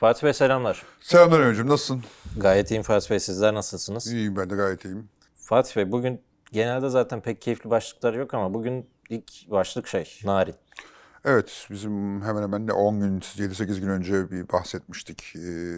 Fatih Bey selamlar. Selamlar Ömürcüğüm, nasılsın? Gayet iyiyim Fatih Bey, sizler nasılsınız? İyiyim ben de gayet iyiyim. Fatih Bey bugün genelde zaten pek keyifli başlıklar yok ama bugün ilk başlık şey, narin. Evet, bizim hemen hemen de 10 gün, 7-8 gün önce bir bahsetmiştik ee,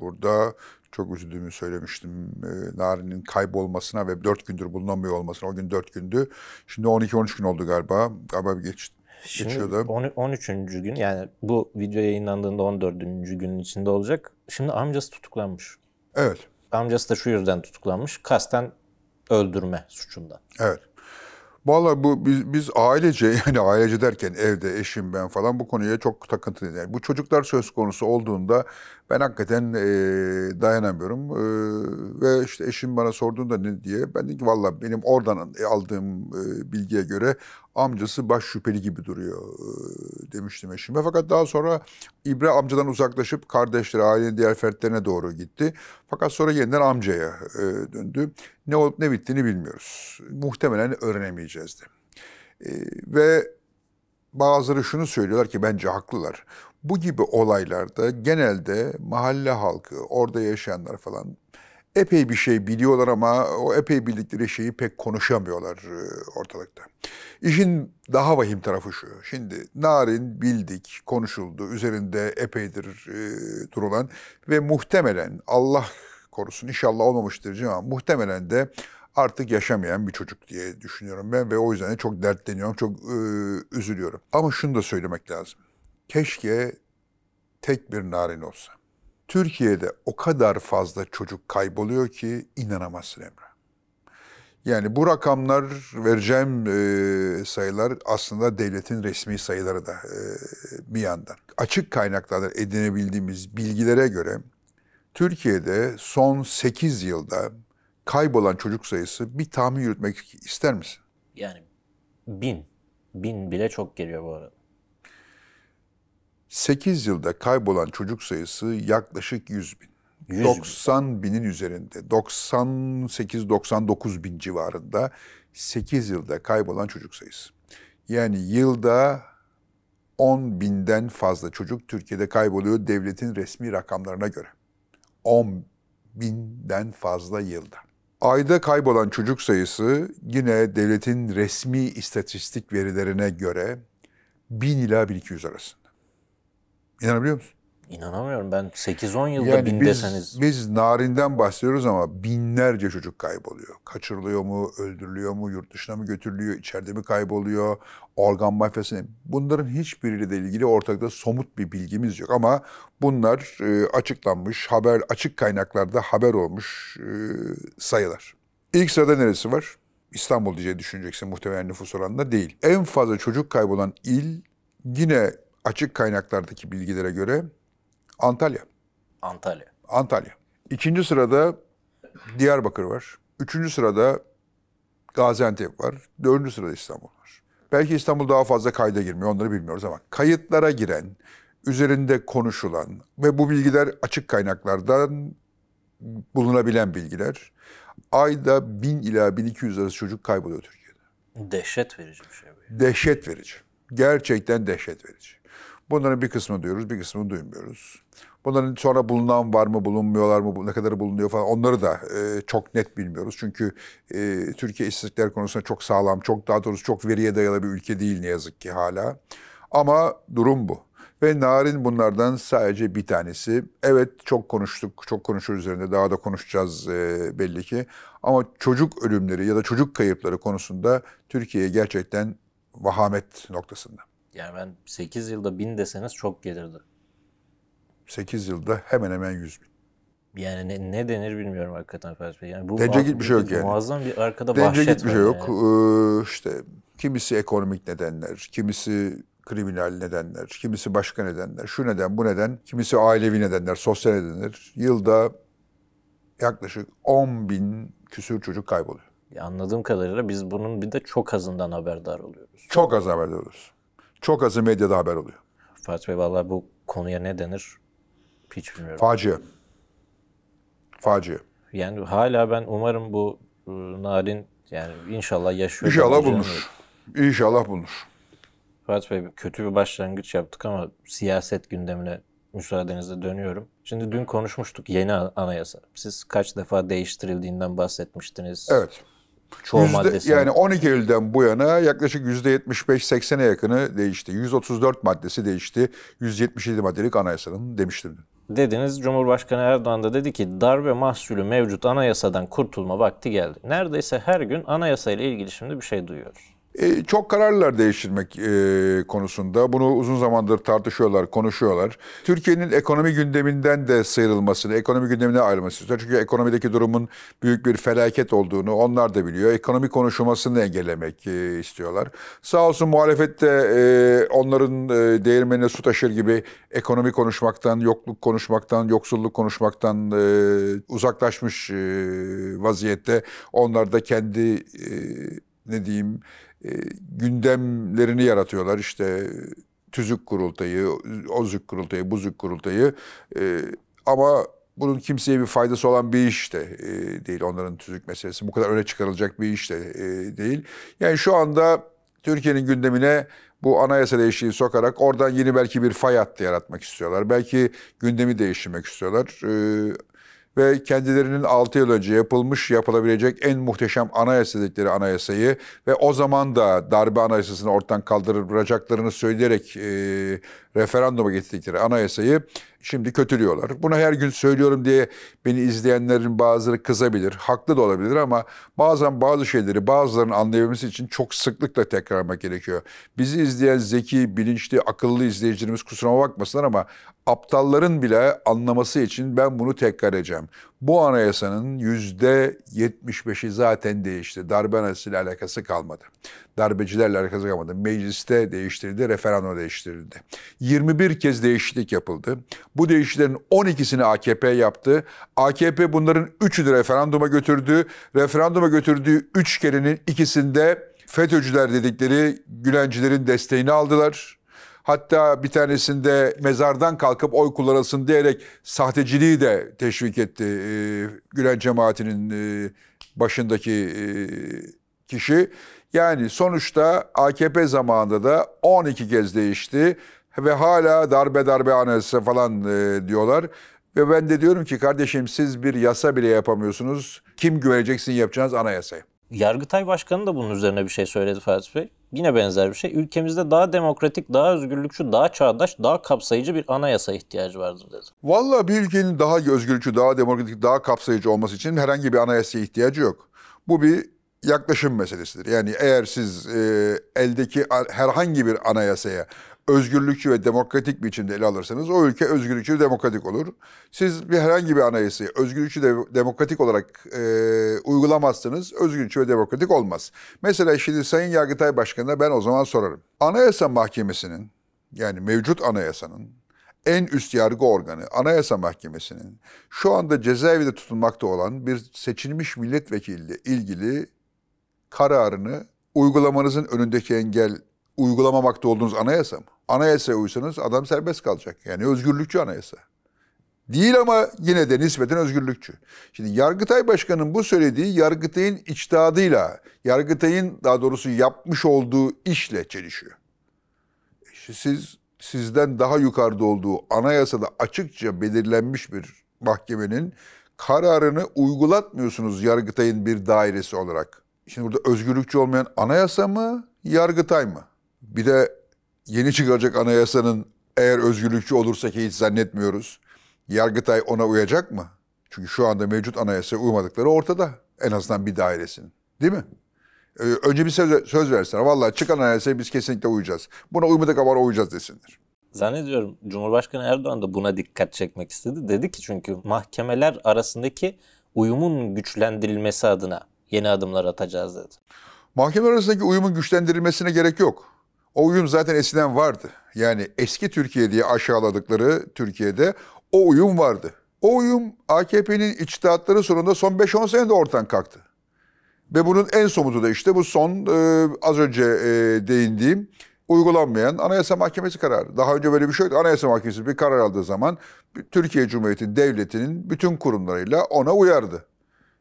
burada. Çok üzüldüğümü söylemiştim. Ee, narin'in kaybolmasına ve 4 gündür bulunamıyor olmasına. O gün 4 gündü. Şimdi 12-13 gün oldu galiba. Galiba bir geçti Şimdi içiyordum. 13. gün yani bu video yayınlandığında 14. günün içinde olacak. Şimdi amcası tutuklanmış. Evet. Amcası da şu yüzden tutuklanmış. Kasten öldürme suçundan. Evet. Valla bu biz, biz ailece yani ailece derken evde eşim ben falan bu konuya çok takıntılıyız. Yani bu çocuklar söz konusu olduğunda ben hakikaten e, dayanamıyorum. E, ve işte eşim bana sorduğunda ne diye. Ben dedim ki valla benim oradan e, aldığım e, bilgiye göre amcası baş şüpheli gibi duruyor e, demiştim eşime. Fakat daha sonra İbra amcadan uzaklaşıp kardeşleri, ailenin diğer fertlerine doğru gitti. Fakat sonra yeniden amcaya e, döndü. Ne olup ne bittiğini bilmiyoruz. Muhtemelen öğrenemeyeceğiz de. E, ve bazıları şunu söylüyorlar ki bence haklılar bu gibi olaylarda genelde mahalle halkı, orada yaşayanlar falan epey bir şey biliyorlar ama o epey bildikleri şeyi pek konuşamıyorlar e, ortalıkta. İşin daha vahim tarafı şu. Şimdi narin bildik, konuşuldu, üzerinde epeydir e, durulan ve muhtemelen Allah korusun inşallah olmamıştır ama muhtemelen de artık yaşamayan bir çocuk diye düşünüyorum ben ve o yüzden de çok dertleniyorum, çok e, üzülüyorum. Ama şunu da söylemek lazım. Keşke tek bir narin olsa. Türkiye'de o kadar fazla çocuk kayboluyor ki inanamazsın Emre. Yani bu rakamlar vereceğim e, sayılar aslında devletin resmi sayıları da e, bir yandan. Açık kaynaklardan edinebildiğimiz bilgilere göre Türkiye'de son 8 yılda kaybolan çocuk sayısı bir tahmin yürütmek ister misin? Yani bin. Bin bile çok geliyor bu arada. 8 yılda kaybolan çocuk sayısı yaklaşık 100 bin. 100 90 bin. binin üzerinde, 98-99 bin civarında 8 yılda kaybolan çocuk sayısı. Yani yılda 10 binden fazla çocuk Türkiye'de kayboluyor devletin resmi rakamlarına göre. 10 binden fazla yılda. Ayda kaybolan çocuk sayısı yine devletin resmi istatistik verilerine göre 1000 ila 1200 arasında. İnanabiliyor musun? İnanamıyorum ben 8-10 yılda yani bin biz, deseniz. Biz narinden bahsediyoruz ama binlerce çocuk kayboluyor. Kaçırılıyor mu, öldürülüyor mu, yurt dışına mı götürülüyor, içeride mi kayboluyor, organ mafyası ne? Bunların hiçbiriyle ilgili ortakta somut bir bilgimiz yok. Ama bunlar e, açıklanmış, haber açık kaynaklarda haber olmuş e, sayılar. İlk sırada neresi var? İstanbul diye düşüneceksin muhtemelen nüfus oranında değil. En fazla çocuk kaybolan il yine açık kaynaklardaki bilgilere göre Antalya. Antalya. Antalya. İkinci sırada Diyarbakır var. Üçüncü sırada Gaziantep var. Dördüncü sırada İstanbul var. Belki İstanbul daha fazla kayda girmiyor onları bilmiyoruz ama kayıtlara giren, üzerinde konuşulan ve bu bilgiler açık kaynaklardan bulunabilen bilgiler. Ayda 1000 ila 1200 arası çocuk kayboluyor Türkiye'de. Dehşet verici bir şey. Bu. Dehşet verici. Gerçekten dehşet verici. Bunların bir kısmını duyuyoruz, bir kısmını duymuyoruz. Bunların sonra bulunan var mı, bulunmuyorlar mı, ne kadar bulunuyor falan onları da e, çok net bilmiyoruz. Çünkü e, Türkiye istatistikler konusunda çok sağlam, çok daha doğrusu çok veriye dayalı bir ülke değil ne yazık ki hala. Ama durum bu. Ve narin bunlardan sadece bir tanesi. Evet çok konuştuk, çok konuşur üzerinde daha da konuşacağız e, belli ki. Ama çocuk ölümleri ya da çocuk kayıpları konusunda Türkiye gerçekten vahamet noktasında. Yani ben 8 yılda 1000 deseniz çok gelirdi. 8 yılda hemen hemen 100 bin. Yani ne, ne denir bilmiyorum hakikaten Ferhat Bey. Yani bu Dence gitmiş yok yani. Muazzam bir arkada Dence gitmiş şey yok. Yani. Ee, işte kimisi ekonomik nedenler, kimisi kriminal nedenler, kimisi başka nedenler, şu neden, bu neden, kimisi ailevi nedenler, sosyal nedenler. Yılda yaklaşık 10 bin küsür çocuk kayboluyor. Ya anladığım kadarıyla biz bunun bir de çok azından haberdar oluyoruz. Çok az haberdar oluyoruz. Çok azı medyada haber oluyor. Fatih Bey vallahi bu konuya ne denir hiç bilmiyorum. Facia. Facia. Yani hala ben umarım bu e, narin yani inşallah yaşıyor. İnşallah bulunur. İnşallah bulunur. Fatih Bey kötü bir başlangıç yaptık ama siyaset gündemine müsaadenizle dönüyorum. Şimdi dün konuşmuştuk yeni anayasa. Siz kaç defa değiştirildiğinden bahsetmiştiniz. Evet. Çoğu yüzde, maddesi. Yani 12 Eylül'den bu yana yaklaşık %75-80'e yakını değişti. 134 maddesi değişti. 177 maddelik anayasanın demiştim. Dediniz Cumhurbaşkanı Erdoğan da dedi ki darbe mahsulü mevcut anayasadan kurtulma vakti geldi. Neredeyse her gün anayasayla ilgili şimdi bir şey duyuyoruz. E, çok kararlılar değiştirmek e, konusunda. Bunu uzun zamandır tartışıyorlar, konuşuyorlar. Türkiye'nin ekonomi gündeminden de sıyrılmasını, ekonomi gündemine ayrılmasını istiyorlar. Çünkü ekonomideki durumun büyük bir felaket olduğunu onlar da biliyor. Ekonomi konuşulmasını engellemek e, istiyorlar. Sağ olsun muhalefet de e, onların e, değirmenine su taşır gibi ekonomi konuşmaktan, yokluk konuşmaktan, yoksulluk konuşmaktan e, uzaklaşmış e, vaziyette. Onlar da kendi e, ne diyeyim e, gündemlerini yaratıyorlar. İşte e, tüzük kurultayı, ozük kurultayı, buzük kurultayı e, ama bunun kimseye bir faydası olan bir iş de değil. Onların tüzük meselesi bu kadar öne çıkarılacak bir iş de değil. Yani şu anda Türkiye'nin gündemine bu anayasa değişikliği sokarak oradan yeni belki bir fay hattı yaratmak istiyorlar. Belki gündemi değiştirmek istiyorlar. Ee, ve kendilerinin 6 yıl önce yapılmış yapılabilecek en muhteşem anayasa dedikleri anayasayı ve o zaman da darbe anayasasını ortadan kaldıracaklarını söyleyerek e, referanduma getirdikleri anayasayı Şimdi kötülüyorlar. Bunu her gün söylüyorum diye beni izleyenlerin bazıları kızabilir. Haklı da olabilir ama bazen bazı şeyleri bazılarının anlayabilmesi için çok sıklıkla tekrarlamak gerekiyor. Bizi izleyen zeki, bilinçli, akıllı izleyicilerimiz kusuruma bakmasınlar ama aptalların bile anlaması için ben bunu tekrar edeceğim. Bu anayasanın yüzde %75'i zaten değişti. Darbe anayasasıyla alakası kalmadı darbecilerle alakası kalmadı. Mecliste değiştirildi, referandumda değiştirildi. 21 kez değişiklik yapıldı. Bu değişiklerin 12'sini AKP yaptı. AKP bunların 3'ünü referanduma götürdü. Referanduma götürdüğü 3 kerenin ikisinde FETÖ'cüler dedikleri Gülencilerin desteğini aldılar. Hatta bir tanesinde mezardan kalkıp oy kullanılsın diyerek sahteciliği de teşvik etti. E, Gülen cemaatinin e, başındaki e, kişi yani sonuçta AKP zamanında da 12 kez değişti ve hala darbe darbe anayasası falan e, diyorlar. Ve ben de diyorum ki kardeşim siz bir yasa bile yapamıyorsunuz. Kim güveneceksin yapacağınız anayasaya. Yargıtay Başkanı da bunun üzerine bir şey söyledi Fatih Bey. Yine benzer bir şey. Ülkemizde daha demokratik, daha özgürlükçü, daha çağdaş, daha kapsayıcı bir anayasa ihtiyacı vardır dedi. Valla bir ülkenin daha özgürlükçü, daha demokratik, daha kapsayıcı olması için herhangi bir anayasaya ihtiyacı yok. Bu bir yaklaşım meselesidir. Yani eğer siz e, eldeki herhangi bir anayasaya özgürlükçü ve demokratik biçimde ele alırsanız o ülke özgürlükçü ve demokratik olur. Siz bir herhangi bir anayasayı özgürlükçü de demokratik olarak e, uygulamazsınız. Özgürlükçü ve demokratik olmaz. Mesela şimdi Sayın Yargıtay Başkanı'na ben o zaman sorarım. Anayasa Mahkemesi'nin yani mevcut anayasanın en üst yargı organı Anayasa Mahkemesi'nin şu anda cezaevinde tutulmakta olan bir seçilmiş milletvekiliyle ilgili kararını uygulamanızın önündeki engel uygulamamakta olduğunuz anayasa mı? Anayasaya uysanız adam serbest kalacak. Yani özgürlükçü anayasa. Değil ama yine de nispeten özgürlükçü. Şimdi Yargıtay Başkanı'nın bu söylediği Yargıtay'ın içtihadıyla, Yargıtay'ın daha doğrusu yapmış olduğu işle çelişiyor. İşte siz sizden daha yukarıda olduğu anayasada açıkça belirlenmiş bir mahkemenin kararını uygulatmıyorsunuz Yargıtay'ın bir dairesi olarak. Şimdi burada özgürlükçü olmayan anayasa mı, yargıtay mı? Bir de yeni çıkacak anayasanın eğer özgürlükçü olursa ki hiç zannetmiyoruz. Yargıtay ona uyacak mı? Çünkü şu anda mevcut anayasaya uymadıkları ortada. En azından bir dairesinin. Değil mi? Ee, önce bir söz, söz versinler. Vallahi çıkan anayasaya biz kesinlikle uyacağız. Buna uymadık ama uyacağız desinler. Zannediyorum Cumhurbaşkanı Erdoğan da buna dikkat çekmek istedi. Dedi ki çünkü mahkemeler arasındaki uyumun güçlendirilmesi adına yeni adımlar atacağız dedi. Mahkeme arasındaki uyumun güçlendirilmesine gerek yok. O uyum zaten eskiden vardı. Yani eski Türkiye diye aşağıladıkları Türkiye'de o uyum vardı. O uyum AKP'nin içtihatları sonunda son 5-10 senede ortadan kalktı. Ve bunun en somutu da işte bu son e, az önce e, değindiğim uygulanmayan Anayasa Mahkemesi kararı. Daha önce böyle bir şey yoktu. Anayasa Mahkemesi bir karar aldığı zaman Türkiye Cumhuriyeti Devleti'nin bütün kurumlarıyla ona uyardı.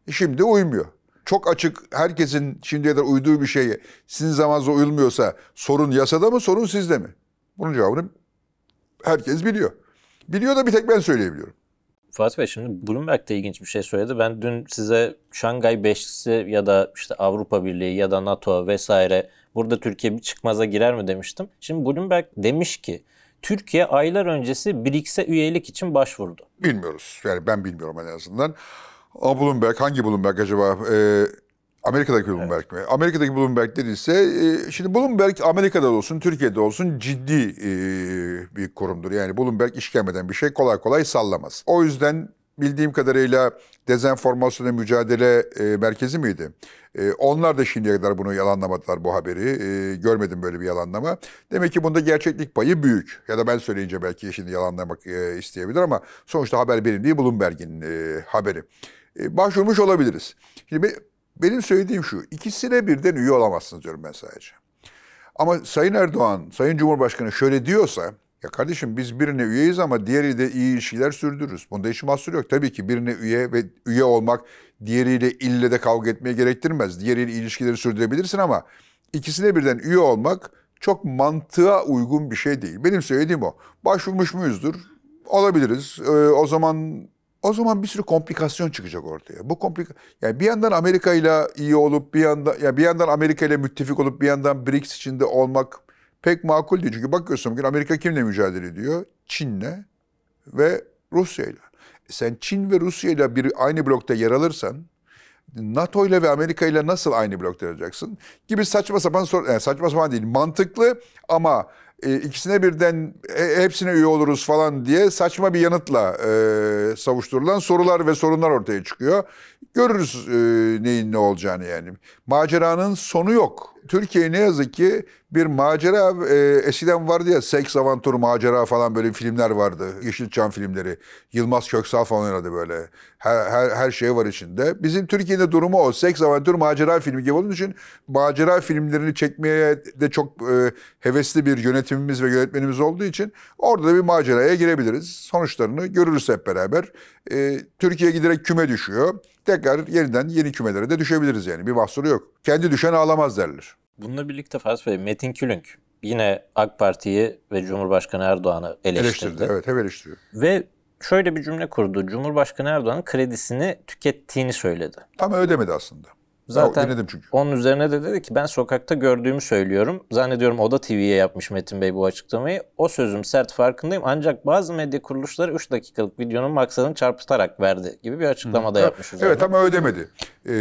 E, şimdi uymuyor çok açık herkesin şimdiye kadar uyduğu bir şeyi sizin zamanınızda uyulmuyorsa sorun yasada mı sorun sizde mi? Bunun cevabını herkes biliyor. Biliyor da bir tek ben söyleyebiliyorum. Fatih Bey şimdi Bloomberg de ilginç bir şey söyledi. Ben dün size Şangay Beşlisi ya da işte Avrupa Birliği ya da NATO vesaire burada Türkiye bir çıkmaza girer mi demiştim. Şimdi Bloomberg demiş ki Türkiye aylar öncesi BRICS'e üyelik için başvurdu. Bilmiyoruz. Yani ben bilmiyorum en azından. A Bloomberg hangi Bloomberg acaba? Ee, Amerika'daki Bloomberg evet. mi? Amerika'daki Bloomberg dediyse, e, şimdi Bloomberg Amerika'da olsun, Türkiye'de olsun ciddi e, bir kurumdur. Yani Bloomberg işkembeden bir şey kolay kolay sallamaz. O yüzden bildiğim kadarıyla dezenformasyona mücadele e, merkezi miydi? E, onlar da şimdiye kadar bunu yalanlamadılar bu haberi. E, görmedim böyle bir yalanlama. Demek ki bunda gerçeklik payı büyük. Ya da ben söyleyince belki şimdi yalanlamak e, isteyebilir ama sonuçta haber benim değil Bloomberg'in e, haberi. E, başvurmuş olabiliriz. Şimdi benim söylediğim şu, ikisine birden üye olamazsınız diyorum ben sadece. Ama Sayın Erdoğan, Sayın Cumhurbaşkanı şöyle diyorsa, ya kardeşim biz birine üyeyiz ama diğeri de iyi ilişkiler sürdürürüz. Bunda hiç mahsur yok. Tabii ki birine üye ve üye olmak diğeriyle ille de kavga etmeye gerektirmez. Diğeriyle ilişkileri sürdürebilirsin ama ikisine birden üye olmak çok mantığa uygun bir şey değil. Benim söylediğim o. Başvurmuş muyuzdur? Olabiliriz. Ee, o zaman o zaman bir sürü komplikasyon çıkacak ortaya. Bu komplik yani bir yandan Amerika ile iyi olup bir yandan ya yani bir yandan Amerika ile müttefik olup bir yandan BRICS içinde olmak pek makul değil. Çünkü bakıyorsun bugün Amerika kimle mücadele ediyor? Çin'le ve Rusya'yla. E sen Çin ve Rusya'yla bir aynı blokta yer alırsan NATO ile ve Amerika ile nasıl aynı blokta olacaksın? Gibi saçma sapan sor yani saçma sapan değil. Mantıklı ama e, ikisine birden e, hepsine üye oluruz falan diye saçma bir yanıtla e, savuşturulan sorular ve sorunlar ortaya çıkıyor. Görürüz e, neyin ne olacağını yani. Maceranın sonu yok. Türkiye ne yazık ki bir macera e, eskiden vardı ya seks avantur macera falan böyle filmler vardı. Yeşilçam filmleri. Yılmaz Köksal falan oynadı böyle. Her, her, her şey var içinde. Bizim Türkiye'de durumu o. Seks avantur macera filmi gibi olduğu için macera filmlerini çekmeye de çok e, hevesli bir yönetimimiz ve yönetmenimiz olduğu için orada da bir maceraya girebiliriz. Sonuçlarını görürüz hep beraber. E, Türkiye giderek küme düşüyor tekrar yeniden yeni kümelere de düşebiliriz yani. Bir mahsuru yok. Kendi düşen ağlamaz derler. Bununla birlikte Fars Bey, Metin Külünk yine AK Parti'yi ve Cumhurbaşkanı Erdoğan'ı eleştirdi. Eleştirdi, evet hep eleştiriyor. Ve şöyle bir cümle kurdu. Cumhurbaşkanı Erdoğan'ın kredisini tükettiğini söyledi. Ama ödemedi aslında. Zaten dinledim çünkü. onun üzerine de dedi ki ben sokakta gördüğümü söylüyorum. Zannediyorum o da TV'ye yapmış Metin Bey bu açıklamayı. O sözüm sert farkındayım ancak bazı medya kuruluşları 3 dakikalık videonun maksadını çarpıtarak verdi gibi bir açıklama da yapmış. Üzerine. Evet ama ödemedi. Ee,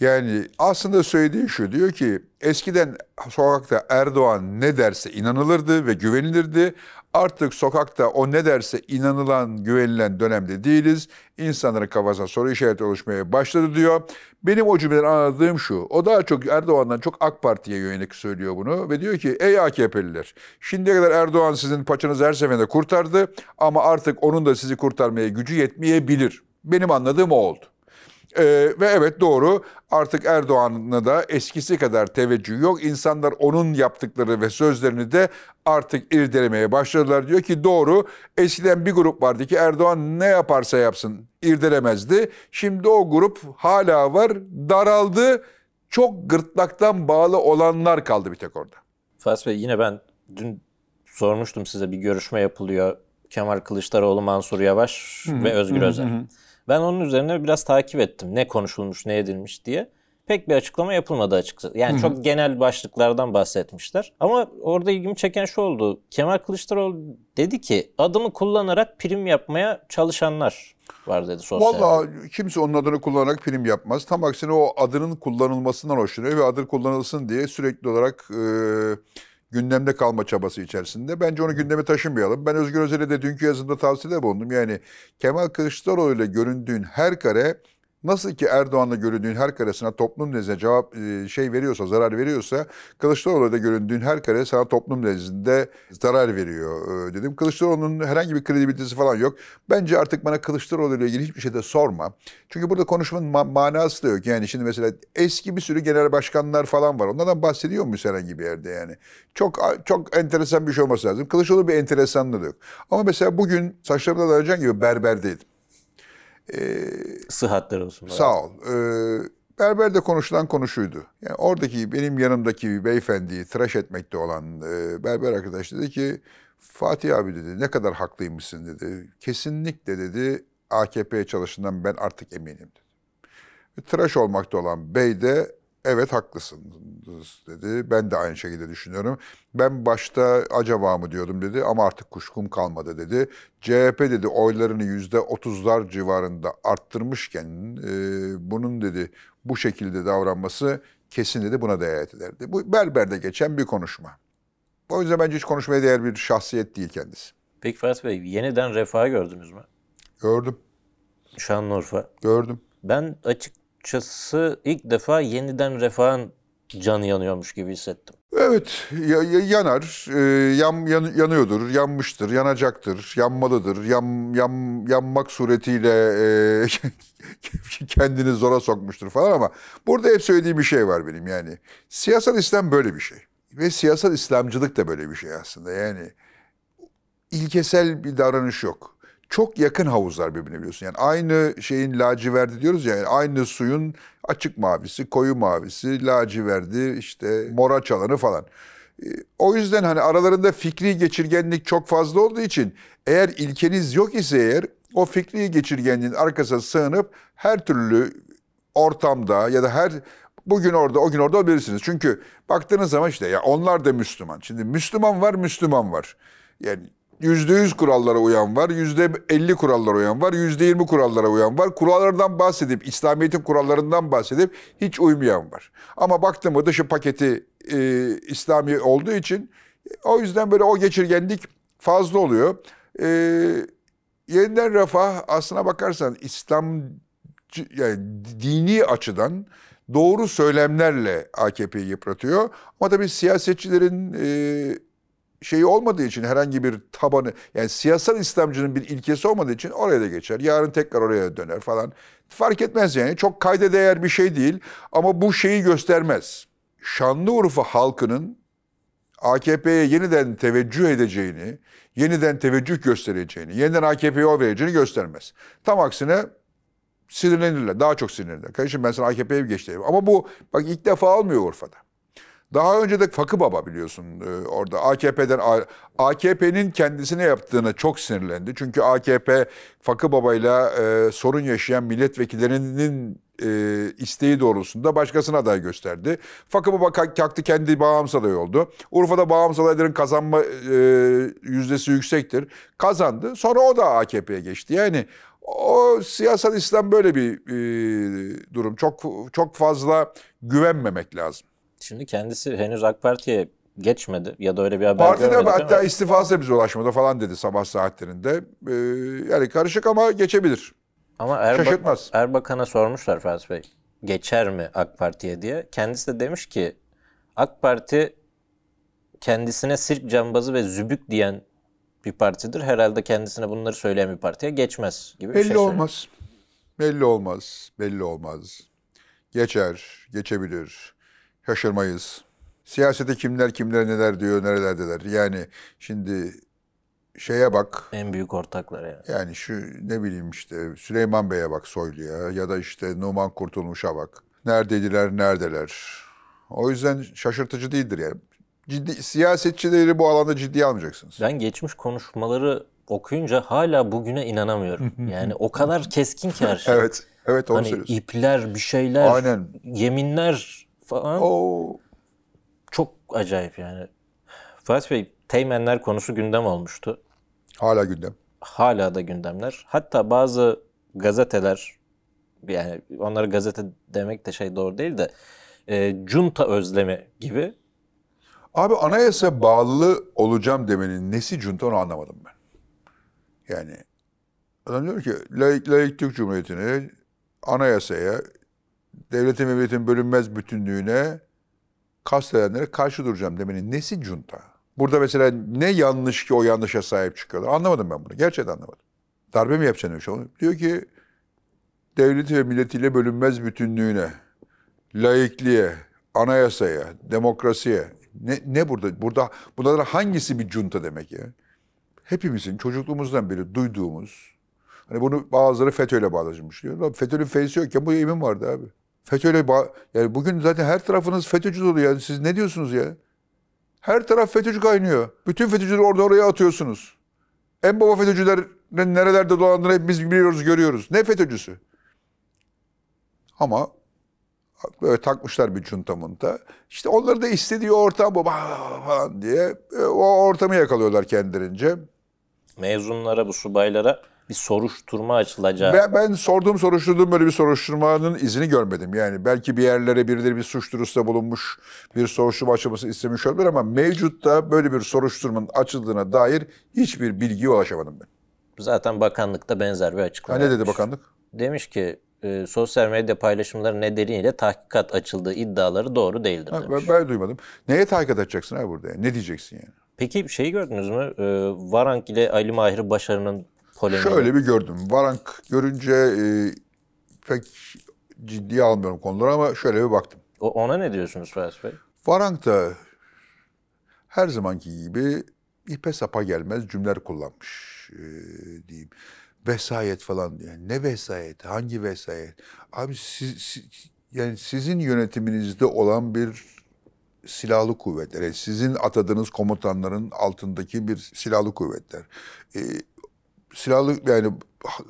yani aslında söylediği şu diyor ki eskiden sokakta Erdoğan ne derse inanılırdı ve güvenilirdi Artık sokakta o ne derse inanılan, güvenilen dönemde değiliz. İnsanların kafasına soru işareti oluşmaya başladı diyor. Benim o cümleden anladığım şu. O daha çok Erdoğan'dan çok AK Parti'ye yönelik söylüyor bunu. Ve diyor ki ey AKP'liler şimdiye kadar Erdoğan sizin paçanızı her seferinde kurtardı. Ama artık onun da sizi kurtarmaya gücü yetmeyebilir. Benim anladığım o oldu. Ee, ve evet doğru artık Erdoğan'a da eskisi kadar teveccüh yok. İnsanlar onun yaptıkları ve sözlerini de artık irdelemeye başladılar diyor ki doğru. Eskiden bir grup vardı ki Erdoğan ne yaparsa yapsın irdelemezdi. Şimdi o grup hala var daraldı. Çok gırtlaktan bağlı olanlar kaldı bir tek orada. Fas Bey yine ben dün sormuştum size bir görüşme yapılıyor. Kemal Kılıçdaroğlu, Mansur Yavaş hı hı, ve Özgür Özel. Hı hı. Ben onun üzerine biraz takip ettim. Ne konuşulmuş, ne edilmiş diye. Pek bir açıklama yapılmadı açıkçası. Yani Hı-hı. çok genel başlıklardan bahsetmişler. Ama orada ilgimi çeken şu oldu. Kemal Kılıçdaroğlu dedi ki adımı kullanarak prim yapmaya çalışanlar var dedi sosyal. Valla kimse onun adını kullanarak prim yapmaz. Tam aksine o adının kullanılmasından hoşlanıyor ve adı kullanılsın diye sürekli olarak... E, gündemde kalma çabası içerisinde. Bence onu gündeme taşımayalım. Ben Özgür Özel'e de dünkü yazımda tavsiyede bulundum. Yani Kemal Kılıçdaroğlu ile göründüğün her kare Nasıl ki Erdoğan'la göründüğün her karesine toplum nezdinde cevap e, şey veriyorsa, zarar veriyorsa Kılıçdaroğlu'da göründüğün her kare sana toplum nezdinde zarar veriyor e, dedim. Kılıçdaroğlu'nun herhangi bir kredibilitesi falan yok. Bence artık bana Kılıçdaroğlu ile ilgili hiçbir şey de sorma. Çünkü burada konuşmanın ma- manası da yok. Yani şimdi mesela eski bir sürü genel başkanlar falan var. Onlardan bahsediyor muyuz herhangi bir yerde yani? Çok çok enteresan bir şey olması lazım. Kılıçdaroğlu bir enteresanlığı yok. Ama mesela bugün saçlarımda da gibi berberdeydim. E, Sıhhatler olsun. Bari. Sağ ol. E, berberde konuşulan konuşuydu. Yani oradaki benim yanımdaki beyefendiyi tıraş etmekte olan e, berber arkadaş dedi ki Fatih abi dedi ne kadar haklıymışsın dedi. Kesinlikle dedi AKP'ye çalışından ben artık eminim dedi. E, tıraş olmakta olan bey de evet haklısınız dedi. Ben de aynı şekilde düşünüyorum. Ben başta acaba mı diyordum dedi ama artık kuşkum kalmadı dedi. CHP dedi oylarını yüzde otuzlar civarında arttırmışken e, bunun dedi bu şekilde davranması kesin dedi buna değer ederdi. Bu berberde geçen bir konuşma. O yüzden bence hiç konuşmaya değer bir şahsiyet değil kendisi. Peki Fatih Bey yeniden refah gördünüz mü? Gördüm. Şanlıurfa. Gördüm. Ben açık açıkçası ilk defa yeniden refahın canı yanıyormuş gibi hissettim. Evet, yanar, e, yan, yan, yanıyordur, yanmıştır, yanacaktır, yanmalıdır, yan, yan, yanmak suretiyle e, kendini zora sokmuştur falan ama burada hep söylediğim bir şey var benim yani. Siyasal İslam böyle bir şey ve siyasal İslamcılık da böyle bir şey aslında yani ilkesel bir davranış yok çok yakın havuzlar birbirine biliyorsun. Yani aynı şeyin laciverdi diyoruz ya. Yani aynı suyun açık mavisi, koyu mavisi, laciverdi, işte mora çalanı falan. Ee, o yüzden hani aralarında fikri geçirgenlik çok fazla olduğu için eğer ilkeniz yok ise eğer o fikri geçirgenliğin arkasına sığınıp her türlü ortamda ya da her bugün orada o gün orada olabilirsiniz. Çünkü baktığınız zaman işte ya onlar da Müslüman. Şimdi Müslüman var, Müslüman var. Yani %100 kurallara uyan var, %50 kurallara uyan var, %20 kurallara uyan var. Kurallardan bahsedip, İslamiyet'in kurallarından bahsedip hiç uymayan var. Ama baktım mı dışı paketi e, İslami olduğu için e, o yüzden böyle o geçirgenlik fazla oluyor. E, yeniden refah aslına bakarsan İslam yani dini açıdan doğru söylemlerle AKP'yi yıpratıyor. Ama tabii siyasetçilerin e, şeyi olmadığı için herhangi bir tabanı yani siyasal İslamcının bir ilkesi olmadığı için oraya da geçer. Yarın tekrar oraya döner falan. Fark etmez yani. Çok kayda değer bir şey değil ama bu şeyi göstermez. Şanlıurfa halkının AKP'ye yeniden teveccüh edeceğini, yeniden teveccüh göstereceğini, yeniden AKP'ye oy vereceğini göstermez. Tam aksine sinirlenirler, daha çok sinirlenirler. Kardeşim ben sana AKP'ye bir derim. Ama bu bak ilk defa olmuyor Urfa'da. Daha önce de Fakı Baba biliyorsun e, orada AKP'den AKP'nin kendisine yaptığına çok sinirlendi. Çünkü AKP Fakı Baba'yla e, sorun yaşayan milletvekillerinin e, isteği doğrultusunda başkasına aday gösterdi. Fakı Baba kalktı kendi bağımsız aday oldu. Urfa'da bağımsız adayların kazanma e, yüzdesi yüksektir. Kazandı. Sonra o da AKP'ye geçti. Yani o siyasal İslam böyle bir e, durum. Çok çok fazla güvenmemek lazım. Şimdi kendisi henüz AK Parti'ye geçmedi ya da öyle bir haber Partide görmedik hatta ama. istifası bize ulaşmadı falan dedi sabah saatlerinde. Ee, yani karışık ama geçebilir. Ama Erba Şaşırtmaz. Erbakan'a sormuşlar Fatih Bey geçer mi AK Parti'ye diye. Kendisi de demiş ki AK Parti kendisine sirk cambazı ve zübük diyen bir partidir. Herhalde kendisine bunları söyleyen bir partiye geçmez gibi bir şey Belli şey söylüyor. olmaz. Belli olmaz. Belli olmaz. Geçer, geçebilir şaşırmayız. Siyasete kimler kimler neler diyor, nerelerdeler. Yani şimdi şeye bak. En büyük ortaklar yani. Yani şu ne bileyim işte Süleyman Bey'e bak Soylu'ya ya da işte Numan Kurtulmuş'a bak. neredediler neredeler. O yüzden şaşırtıcı değildir yani. Ciddi, siyasetçileri bu alanda ciddiye almayacaksınız. Ben geçmiş konuşmaları okuyunca hala bugüne inanamıyorum. Yani o kadar keskin ki her şey. evet, evet onu hani söylüyorsun. ipler, bir şeyler, Aynen. yeminler falan. Oo. Çok acayip yani. Fatih Bey, teğmenler konusu gündem olmuştu. Hala gündem. Hala da gündemler. Hatta bazı gazeteler, yani onları gazete demek de şey doğru değil de, e, junta özlemi gibi. Abi anayasa bağlı olacağım demenin nesi junta onu anlamadım ben. Yani adam diyor ki layık, layık Türk Cumhuriyeti'ne, anayasaya, devletin milletin bölünmez bütünlüğüne kastedenlere karşı duracağım demenin nesi junta? Burada mesela ne yanlış ki o yanlışa sahip çıkıyorlar? Anlamadım ben bunu. Gerçekten anlamadım. Darbe mi yapacaksın öyle şey? Diyor ki devleti ve milletiyle bölünmez bütünlüğüne, laikliğe, anayasaya, demokrasiye. Ne, ne burada? Burada bunların hangisi bir junta demek ya? Hepimizin çocukluğumuzdan beri duyduğumuz, hani bunu bazıları FETÖ'yle bağlaşmış diyor. FETÖ'nün feysi yokken bu eğilim vardı abi. FETÖ'yle yani bugün zaten her tarafınız FETÖ'cü dolu yani siz ne diyorsunuz ya? Her taraf FETÖ'cü kaynıyor. Bütün FETÖ'cüleri orada oraya atıyorsunuz. En baba FETÖ'cüler nerelerde dolandığını hepimiz biliyoruz, görüyoruz. Ne FETÖ'cüsü? Ama böyle takmışlar bir cunta munta. İşte onları da istediği ortam bu falan diye e, o ortamı yakalıyorlar kendilerince. Mezunlara, bu subaylara bir soruşturma açılacak. Ben, ben sorduğum soruşturduğum böyle bir soruşturmanın izini görmedim. Yani belki bir yerlere birileri bir suç duyurusunda bulunmuş, bir soruşturma açılması istemiş olabilir ama mevcutta böyle bir soruşturmanın açıldığına dair hiçbir bilgiye ulaşamadım ben. Zaten bakanlıkta benzer bir açıklama. Ha, ne dedi yapmış. bakanlık? Demiş ki e, sosyal medya paylaşımları nedeniyle tahkikat açıldığı iddiaları doğru değildir ha, demiş. Ben, ben duymadım. Neye tahkikat açacaksın ha burada? Yani? Ne diyeceksin yani? Peki şeyi gördünüz mü? E, Varank ile Ali Mahir Başarı'nın polemiği? Şöyle bir gördüm. Varank görünce e, pek ciddiye almıyorum konuları ama şöyle bir baktım. O, ona ne diyorsunuz Feras Bey? Varank da her zamanki gibi ipe sapa gelmez cümleler kullanmış e, diyeyim. Vesayet falan yani ne vesayet, hangi vesayet? Abi siz, siz yani sizin yönetiminizde olan bir silahlı kuvvetler, yani sizin atadığınız komutanların altındaki bir silahlı kuvvetler. E, silahlı yani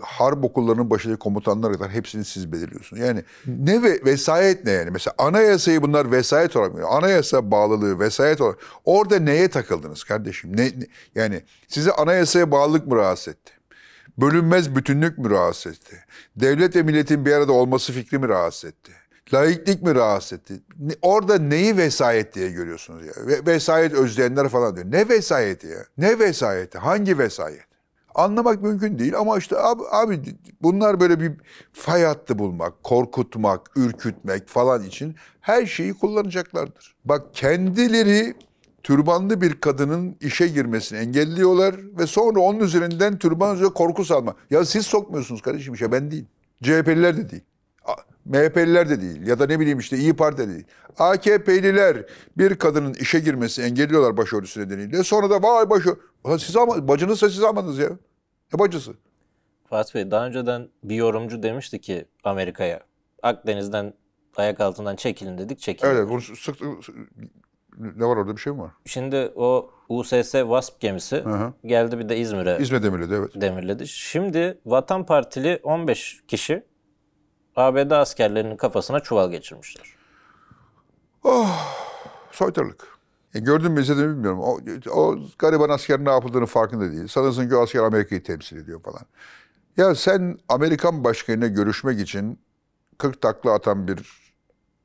harp okullarının başındaki komutanlar kadar hepsini siz belirliyorsunuz. Yani ne ve vesayet ne yani? Mesela anayasayı bunlar vesayet olarak Anayasa bağlılığı vesayet olarak. Orada neye takıldınız kardeşim? Ne, ne, yani size anayasaya bağlılık mı rahatsız etti? Bölünmez bütünlük mü rahatsız etti? Devlet ve milletin bir arada olması fikri mi rahatsız etti? Laiklik mi rahatsız etti? Ne, orada neyi vesayet diye görüyorsunuz ya? Ve, vesayet özleyenler falan diyor. Ne vesayeti ya? Ne vesayeti? Hangi vesayet? anlamak mümkün değil ama işte abi, abi bunlar böyle bir fay hattı bulmak, korkutmak, ürkütmek falan için her şeyi kullanacaklardır. Bak kendileri türbanlı bir kadının işe girmesini engelliyorlar ve sonra onun üzerinden türban üzerine korku salma. Ya siz sokmuyorsunuz kardeşim işe ben değil. CHP'liler de değil. MHP'liler de değil ya da ne bileyim işte İyi Parti de değil. AKP'liler bir kadının işe girmesi engelliyorlar başörtüsü nedeniyle. Sonra da vay başörtüsü. Siz ama bacınızsa siz almadınız ya. Ne bacısı? Fatih Bey daha önceden bir yorumcu demişti ki Amerika'ya Akdeniz'den ayak altından çekilin dedik çekilin. Evet bunu sık, ne var orada bir şey mi var? Şimdi o USS Wasp gemisi hı hı. geldi bir de İzmir'e. İzmir demirledi evet. Demirledi. Şimdi Vatan Partili 15 kişi ABD askerlerinin kafasına çuval geçirmişler. Oh, soytarılık. E gördün mü izledim bilmiyorum. O, o gariban askerin ne yapıldığını farkında değil. Sanırsın ki o asker Amerika'yı temsil ediyor falan. Ya sen Amerikan başkanıyla görüşmek için 40 takla atan bir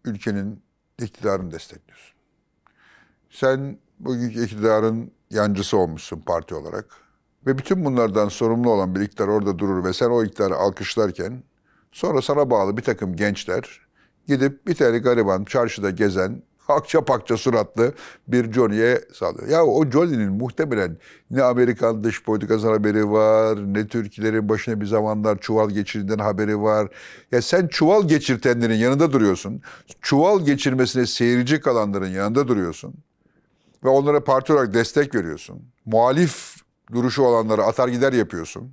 ülkenin iktidarını destekliyorsun. Sen bugünkü iktidarın yancısı olmuşsun parti olarak. Ve bütün bunlardan sorumlu olan bir iktidar orada durur ve sen o iktidarı alkışlarken Sonra sana bağlı bir takım gençler gidip bir tane gariban çarşıda gezen akça pakça suratlı bir Johnny'ye saldırıyor. Ya o Johnny'nin muhtemelen ne Amerikan dış politikası haberi var, ne Türkilerin başına bir zamanlar çuval geçirinden haberi var. Ya sen çuval geçirtenlerin yanında duruyorsun. Çuval geçirmesine seyirci kalanların yanında duruyorsun. Ve onlara parti olarak destek veriyorsun. Muhalif duruşu olanlara atar gider yapıyorsun.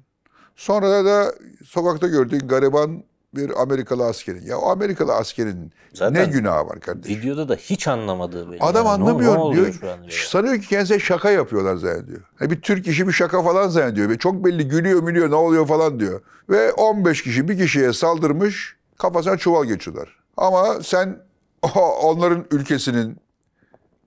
Sonra da sokakta gördüğün gariban bir Amerikalı askerin. Ya o Amerikalı askerin Zaten ne günahı var kardeşim? Videoda da hiç anlamadığı belli. Adam yani. anlamıyor ne, ne diyor. diyor. Sanıyor ki kendisine şaka yapıyorlar zannediyor. Yani bir Türk işi bir şaka falan zannediyor. Ve çok belli gülüyor mülüyor ne oluyor falan diyor. Ve 15 kişi bir kişiye saldırmış kafasına çuval geçiyorlar. Ama sen onların ülkesinin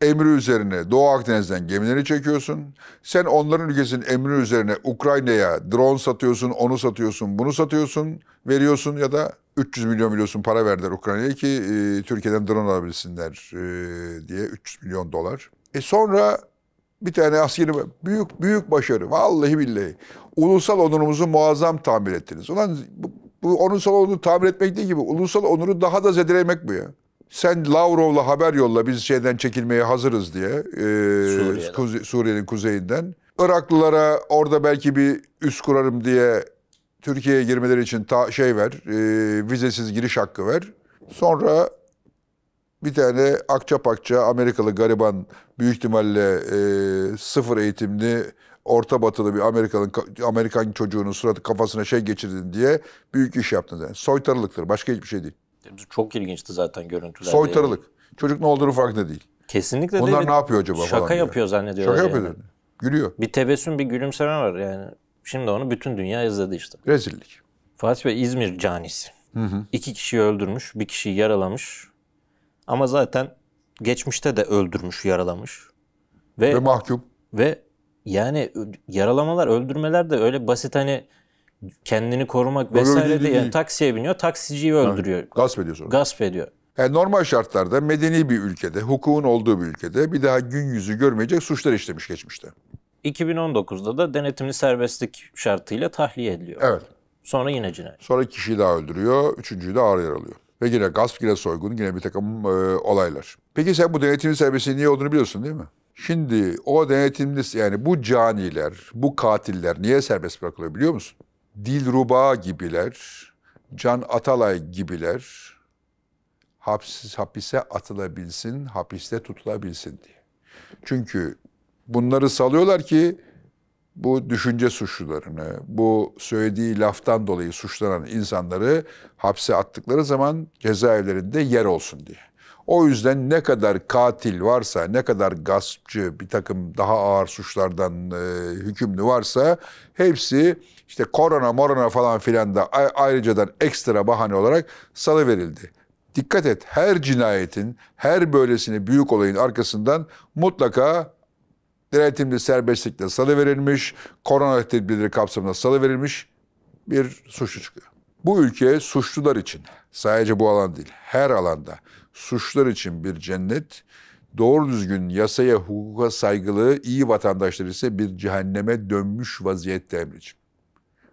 emri üzerine Doğu Akdeniz'den gemileri çekiyorsun. Sen onların ülkesinin emri üzerine Ukrayna'ya drone satıyorsun, onu satıyorsun, bunu satıyorsun, veriyorsun ya da 300 milyon biliyorsun para verdiler Ukrayna'ya ki e, Türkiye'den drone alabilsinler e, diye 300 milyon dolar. E sonra bir tane askeri büyük büyük başarı vallahi billahi. Ulusal onurumuzu muazzam tamir ettiniz. Ulan bu, bu onurumuzun onuru tamir etmek değil gibi ulusal onuru daha da zedelemek bu ya. Sen Lavrov'la haber yolla biz şeyden çekilmeye hazırız diye. E, Suriye'den. Suriye'nin kuzeyinden. Iraklılara orada belki bir üs kurarım diye Türkiye'ye girmeleri için ta, şey ver, e, vizesiz giriş hakkı ver. Sonra bir tane akça pakça Amerikalı gariban büyük ihtimalle e, sıfır eğitimli Orta Batılı bir Amerikalı Amerikan çocuğunun suratı kafasına şey geçirdin diye büyük iş yaptın. Yani soytarılıktır. Başka hiçbir şey değil gördüklerimiz çok ilginçti zaten görüntüler. Soytarılık. Yani. Çocuk ne olduğunu farkında değil. Kesinlikle Bunlar değil. ne yapıyor acaba Şaka falan yapıyor diye. zannediyor. Şaka yapıyor yani. Gülüyor. Bir tebessüm, bir gülümseme var yani. Şimdi onu bütün dünya izledi işte. Rezillik. Fatih Bey İzmir canisi. Hı hı. İki kişiyi öldürmüş, bir kişiyi yaralamış. Ama zaten geçmişte de öldürmüş, yaralamış. Ve, ve mahkum. Ve yani yaralamalar, öldürmeler de öyle basit hani kendini korumak vesaire diye yani taksiye biniyor, taksiciyi öldürüyor. Yani, gasp ediyor sonra. Gasp ediyor. Yani e, normal şartlarda medeni bir ülkede, hukukun olduğu bir ülkede bir daha gün yüzü görmeyecek suçlar işlemiş geçmişte. 2019'da da denetimli serbestlik şartıyla tahliye ediliyor. Evet. Sonra yine cinayet. Sonra kişiyi daha öldürüyor, üçüncüyü de ağır yaralıyor. Ve yine gasp, yine soygun, yine bir takım e, olaylar. Peki sen bu denetimli serbestliğin niye olduğunu biliyorsun değil mi? Şimdi o denetimli yani bu caniler, bu katiller niye serbest bırakılıyor biliyor musun? Dilruba gibiler, Can Atalay gibiler hapsiz hapise atılabilsin, hapiste tutulabilsin diye. Çünkü bunları salıyorlar ki bu düşünce suçlularını, bu söylediği laftan dolayı suçlanan insanları hapse attıkları zaman cezaevlerinde yer olsun diye. O yüzden ne kadar katil varsa, ne kadar gaspçı bir takım daha ağır suçlardan e, hükümlü varsa hepsi işte korona morona falan filan da ayrıcadan ekstra bahane olarak salı verildi. Dikkat et her cinayetin, her böylesine büyük olayın arkasından mutlaka denetimli serbestlikle salı verilmiş, korona tedbirleri kapsamında salı verilmiş bir suçlu çıkıyor. Bu ülke suçlular için, sadece bu alan değil, her alanda suçlular için bir cennet, doğru düzgün yasaya, hukuka saygılı, iyi vatandaşlar ise bir cehenneme dönmüş vaziyette Emre'ciğim.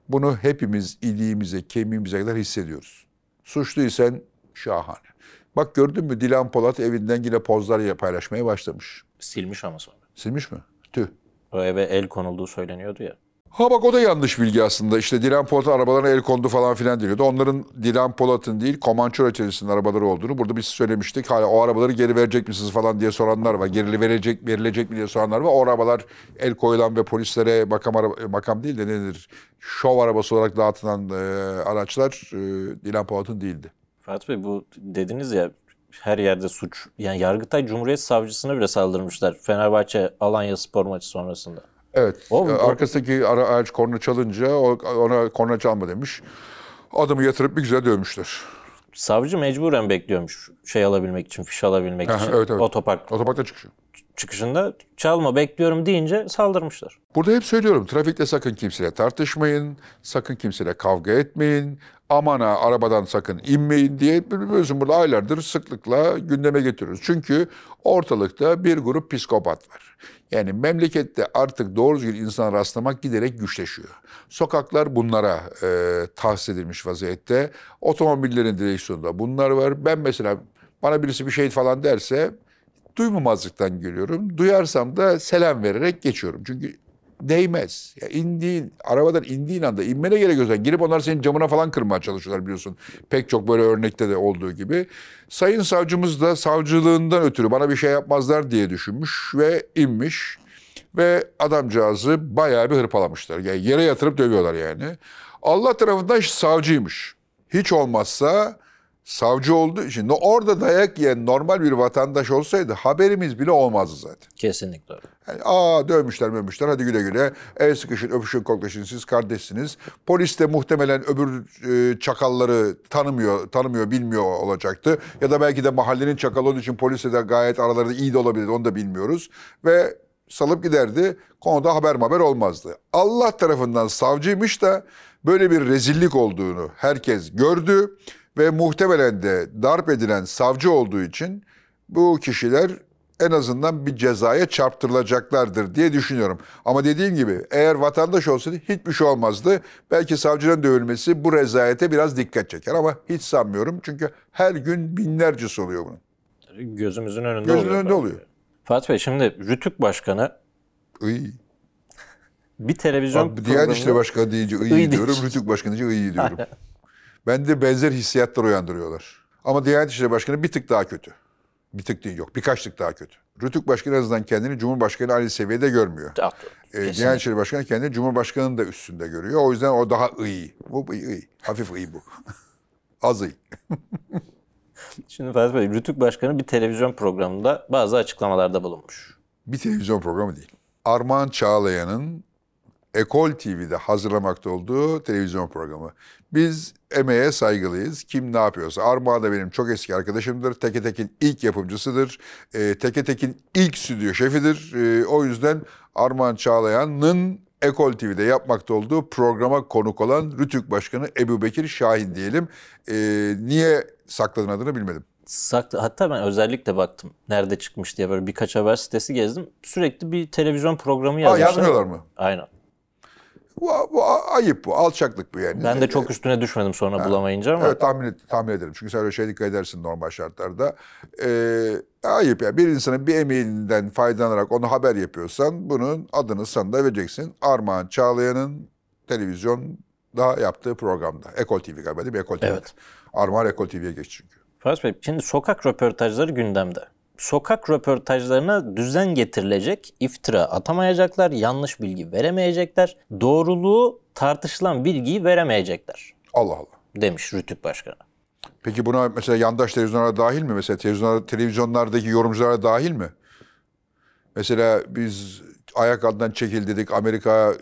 Bunu hepimiz iliğimize, kemiğimize kadar hissediyoruz. Suçluysan şahane. Bak gördün mü Dilan Polat evinden yine pozlar paylaşmaya başlamış. Silmiş ama sonra. Silmiş mi? Tüh. O eve el konulduğu söyleniyordu ya. Ha bak o da yanlış bilgi aslında. İşte Dilan Polat arabalarına el kondu falan filan diyordu. Onların Dilan Polat'ın değil Komançor içerisinde arabaları olduğunu burada biz söylemiştik. Hala o arabaları geri verecek misiniz falan diye soranlar var. Geri verecek, verilecek mi diye soranlar var. O arabalar el koyulan ve polislere makam, araba, makam değil de nedir? Şov arabası olarak dağıtılan e, araçlar e, Dilan Polat'ın değildi. Fatih Bey bu dediniz ya her yerde suç. Yani Yargıtay Cumhuriyet Savcısına bile saldırmışlar Fenerbahçe Alanya spor maçı sonrasında. Evet. O, e, arkasındaki ara ağaç korna çalınca ona korna çalma demiş. Adamı yatırıp bir güzel dövmüşler. Savcı mecburen bekliyormuş şey alabilmek için, fiş alabilmek için. Evet, evet. Otopark. Otoparkta çıkışı. Çıkışında çalma bekliyorum deyince saldırmışlar. Burada hep söylüyorum trafikte sakın kimseyle tartışmayın, sakın kimseyle kavga etmeyin, aman ha arabadan sakın inmeyin diye biliyorsun burada aylardır sıklıkla gündeme getiriyoruz. Çünkü ortalıkta bir grup psikopat var. Yani memlekette artık doğru düzgün insan rastlamak giderek güçleşiyor. Sokaklar bunlara e, tahsis edilmiş vaziyette. Otomobillerin direksiyonunda bunlar var. Ben mesela bana birisi bir şey falan derse duymamazlıktan geliyorum. Duyarsam da selam vererek geçiyorum. Çünkü değmez. Ya indiğin, arabadan indiğin anda inmene gerek yok. Girip onlar senin camına falan kırmaya çalışıyorlar biliyorsun. Pek çok böyle örnekte de olduğu gibi. Sayın savcımız da savcılığından ötürü bana bir şey yapmazlar diye düşünmüş ve inmiş. Ve adamcağızı bayağı bir hırpalamışlar. Yani yere yatırıp dövüyorlar yani. Allah tarafından savcıymış. Hiç olmazsa savcı olduğu için orada dayak yiyen normal bir vatandaş olsaydı haberimiz bile olmazdı zaten. Kesinlikle yani, aa dövmüşler mövmüşler hadi güle güle. El sıkışın, öpüşün, koklaşın siz kardeşsiniz. Polis de muhtemelen öbür e, çakalları tanımıyor, tanımıyor, bilmiyor olacaktı. Ya da belki de mahallenin çakalı onun için polis de gayet aralarında iyi de olabilir onu da bilmiyoruz. Ve salıp giderdi. Konuda haber haber olmazdı. Allah tarafından savcıymış da böyle bir rezillik olduğunu herkes gördü ve muhtemelen de darp edilen savcı olduğu için bu kişiler en azından bir cezaya çarptırılacaklardır diye düşünüyorum. Ama dediğim gibi eğer vatandaş olsaydı hiçbir şey olmazdı. Belki savcının dövülmesi bu rezalete biraz dikkat çeker ama hiç sanmıyorum. Çünkü her gün binlerce oluyor bunun. Gözümüzün önünde Gözümüzün oluyor. önünde oluyor. Fatih Bey şimdi Rütük Başkanı İyi. bir televizyon Abi, Diyanet İşleri Başkanı deyince iyi, iyi diyorum, Rütük Başkanı deyince iyi diyorum. Bende benzer hissiyatlar uyandırıyorlar. Ama Diyanet İşleri Başkanı bir tık daha kötü. Bir tık değil yok. Birkaç tık daha kötü. Rütük Başkanı en azından kendini Cumhurbaşkanı aynı seviyede görmüyor. E, Genel İşleri Başkanı kendini Cumhurbaşkanı'nın da üstünde görüyor. O yüzden o daha iyi. Bu iyi. Hafif iyi bu. Az iyi. Şimdi Fatih Bey, Rütük Başkanı bir televizyon programında bazı açıklamalarda bulunmuş. Bir televizyon programı değil. Armağan Çağlayan'ın Ekol TV'de hazırlamakta olduğu televizyon programı. Biz emeğe saygılıyız. Kim ne yapıyorsa. Armağan da benim çok eski arkadaşımdır. Teke Tekin ilk yapımcısıdır. E, Teke Tekin ilk stüdyo şefidir. E, o yüzden Armağan Çağlayan'ın Ekol TV'de yapmakta olduğu programa konuk olan Rütük Başkanı Ebu Bekir Şahin diyelim. E, niye sakladın adını bilmedim saklı hatta ben özellikle baktım nerede çıkmış diye böyle birkaç haber sitesi gezdim. Sürekli bir televizyon programı yazmışlar. Aa, yazmıyorlar mı? Aynen. Bu, bu ayıp bu, alçaklık bu yani. Ben de e, çok e, üstüne düşmedim sonra ha. bulamayınca ama. Evet tahmin, tahmin ederim. Çünkü sen öyle şey dikkat edersin normal şartlarda. Ee, ayıp ya. Bir insanın bir emeğinden faydalanarak onu haber yapıyorsan bunun adını sana da vereceksin. Armağan Çağlayan'ın televizyon daha yaptığı programda. Ekol TV galiba değil mi? Ekol TV. Evet. Armağan Ekol TV'ye geç çünkü. Faris Bey, şimdi sokak röportajları gündemde sokak röportajlarına düzen getirilecek, iftira atamayacaklar, yanlış bilgi veremeyecekler, doğruluğu tartışılan bilgiyi veremeyecekler. Allah Allah. Demiş Rütük Başkanı. Peki buna mesela yandaş televizyonlara dahil mi? Mesela televizyonlar, televizyonlardaki yorumculara dahil mi? Mesela biz ayak altından çekil dedik, Amerika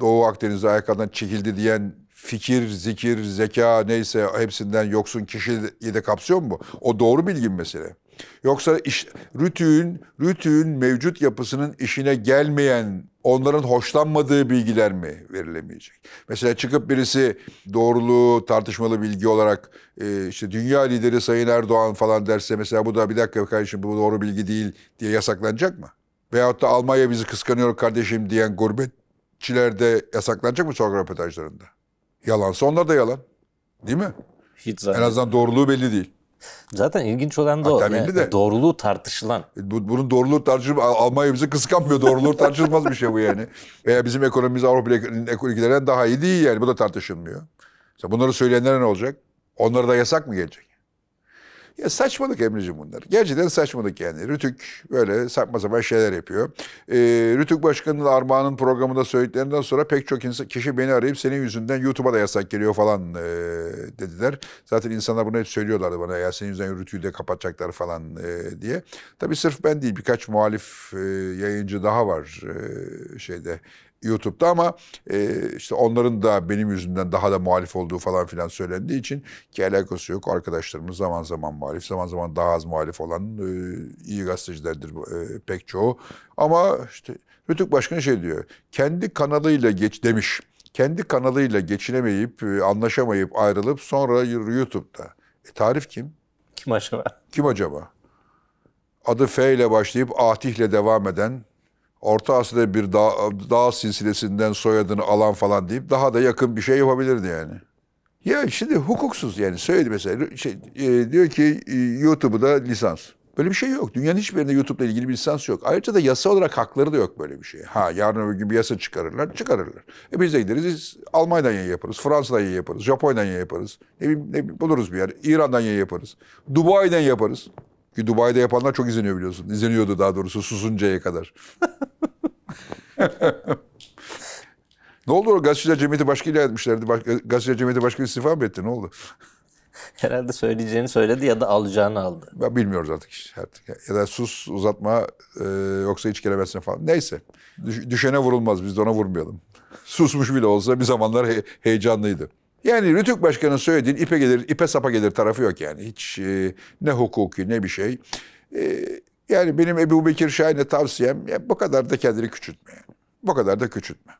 Doğu Akdeniz'de ayak altından çekildi diyen fikir, zikir, zeka neyse hepsinden yoksun kişiyi de kapsıyor mu? O doğru bilgi mi mesele? Yoksa iş, rütüğün, rütüğün mevcut yapısının işine gelmeyen, onların hoşlanmadığı bilgiler mi verilemeyecek? Mesela çıkıp birisi doğruluğu tartışmalı bilgi olarak e, işte dünya lideri Sayın Erdoğan falan derse mesela bu da bir dakika kardeşim bu doğru bilgi değil diye yasaklanacak mı? Veyahut da Almanya bizi kıskanıyor kardeşim diyen gurbetçiler de yasaklanacak mı sorgu röportajlarında? Yalansa onlar da yalan. Değil mi? Hiç zaten. En azından doğruluğu belli değil. Zaten ilginç olan da o. Yani, de. Doğruluğu tartışılan. E, bu, bunun doğruluğu tartışılıp Almanya bizi kıskanmıyor. Doğruluğu tartışılmaz bir şey bu yani. Veya bizim ekonomimiz Avrupa ekonomilerinden daha iyi değil yani. Bu da tartışılmıyor. Bunları söyleyenlere ne olacak? Onlara da yasak mı gelecek? Ya saçmalık Emre'cim bunlar. Gerçekten saçmalık yani. Rütük böyle sapma sapan şeyler yapıyor. E, Rütük Başkanı'nın Armağan'ın programında söylediklerinden sonra pek çok insan, kişi beni arayıp senin yüzünden YouTube'a da yasak geliyor falan e, dediler. Zaten insanlar bunu hep söylüyorlardı bana ya senin yüzünden Rütük'ü de kapatacaklar falan e, diye. Tabii sırf ben değil birkaç muhalif e, yayıncı daha var e, şeyde YouTube'da ama e, işte onların da benim yüzümden daha da muhalif olduğu falan filan söylendiği için ki alakası yok. Arkadaşlarımız zaman zaman muhalif, zaman zaman daha az muhalif olan e, iyi gazetecilerdir e, pek çoğu. Ama işte Rütük Başkanı şey diyor, kendi kanalıyla geç demiş. Kendi kanalıyla geçinemeyip, e, anlaşamayıp ayrılıp sonra YouTube'da. E, tarif kim? Kim acaba? Kim acaba? Adı F ile başlayıp ile devam eden Orta Asya'da bir dağ, dağ silsilesinden soyadını alan falan deyip daha da yakın bir şey yapabilirdi yani. Ya şimdi hukuksuz yani söyledi mesela şey, e, diyor ki e, YouTube'u lisans. Böyle bir şey yok. Dünyanın hiçbirinde YouTube'la ilgili bir lisans yok. Ayrıca da yasa olarak hakları da yok böyle bir şey. Ha yarın öbür gün bir yasa çıkarırlar, çıkarırlar. E biz de gideriz Almanya'dan yayın yaparız, Fransa'dan yayın yaparız, Japonya'dan yayın yaparız. Ne ne buluruz bir yer. İran'dan yayın yaparız. Dubai'den yaparız. Ki Dubai'de yapanlar çok izleniyor biliyorsun. İzleniyordu daha doğrusu susuncaya kadar. ne oldu o gazeteciler cemiyeti başkanı etmişlerdi. Baş, gazeteciler cemiyeti başkanı istifa mı etti ne oldu? Herhalde söyleyeceğini söyledi ya da alacağını aldı. Ben bilmiyoruz artık işte. Artık. Ya da sus uzatma e, yoksa hiç gelemezsin falan. Neyse. Düş, düşene vurulmaz biz de ona vurmayalım. Susmuş bile olsa bir zamanlar he, heyecanlıydı. Yani Rütük Başkan'ın söylediğin ipe gelir, ipe sapa gelir tarafı yok yani. Hiç e, ne hukuki ne bir şey. E, yani benim Ebu Bekir Şahin'e tavsiyem ya bu kadar da kendini küçültme yani. Bu kadar da küçültme.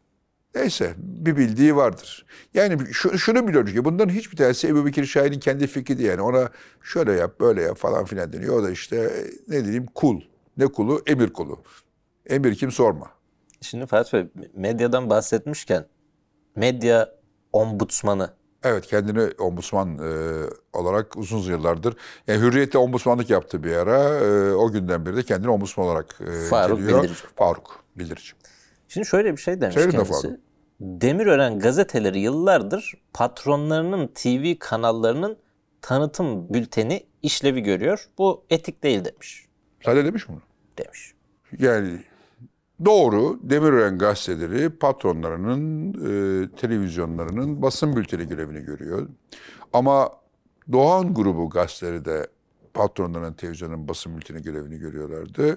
Neyse bir bildiği vardır. Yani şu, şunu biliyoruz ki bunların hiçbir tanesi Ebu Bekir Şahin'in kendi fikri değil. Yani ona şöyle yap böyle yap falan filan deniyor. O da işte e, ne diyeyim kul. Ne kulu? Emir kulu. Emir kim sorma. Şimdi Fatih Bey medyadan bahsetmişken medya ombudsmanı Evet kendini ombudsman e, olarak uzun yıllardır. Yani e, Hürriyet'te ombudsmanlık yaptı bir ara. E, o günden beri de kendini ombudsman olarak e, Faruk geliyor. Bildirici. Faruk Bildirici. Şimdi şöyle bir şey demiş Şöyle kendisi. De Demirören gazeteleri yıllardır patronlarının TV kanallarının tanıtım bülteni işlevi görüyor. Bu etik değil demiş. Sadece demiş mi bunu? Demiş. Yani Doğru, Demirören gazeteleri patronlarının, e, televizyonlarının basın bülteni görevini görüyor. Ama Doğan grubu gazeteleri de patronların, televizyonun basın bülteni görevini görüyorlardı.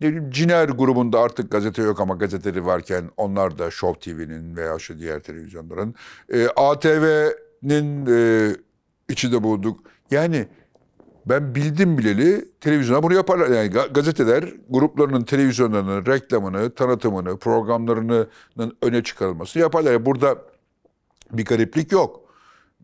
Ne Ciner grubunda artık gazete yok ama gazeteleri varken onlar da Show TV'nin veya şu diğer televizyonların. E, ATV'nin e, içi de bulduk. Yani ben bildim bileli televizyona bunu yaparlar. Yani gazeteler gruplarının televizyonlarının reklamını, tanıtımını, programlarının öne çıkarılmasını yaparlar. Yani burada bir gariplik yok.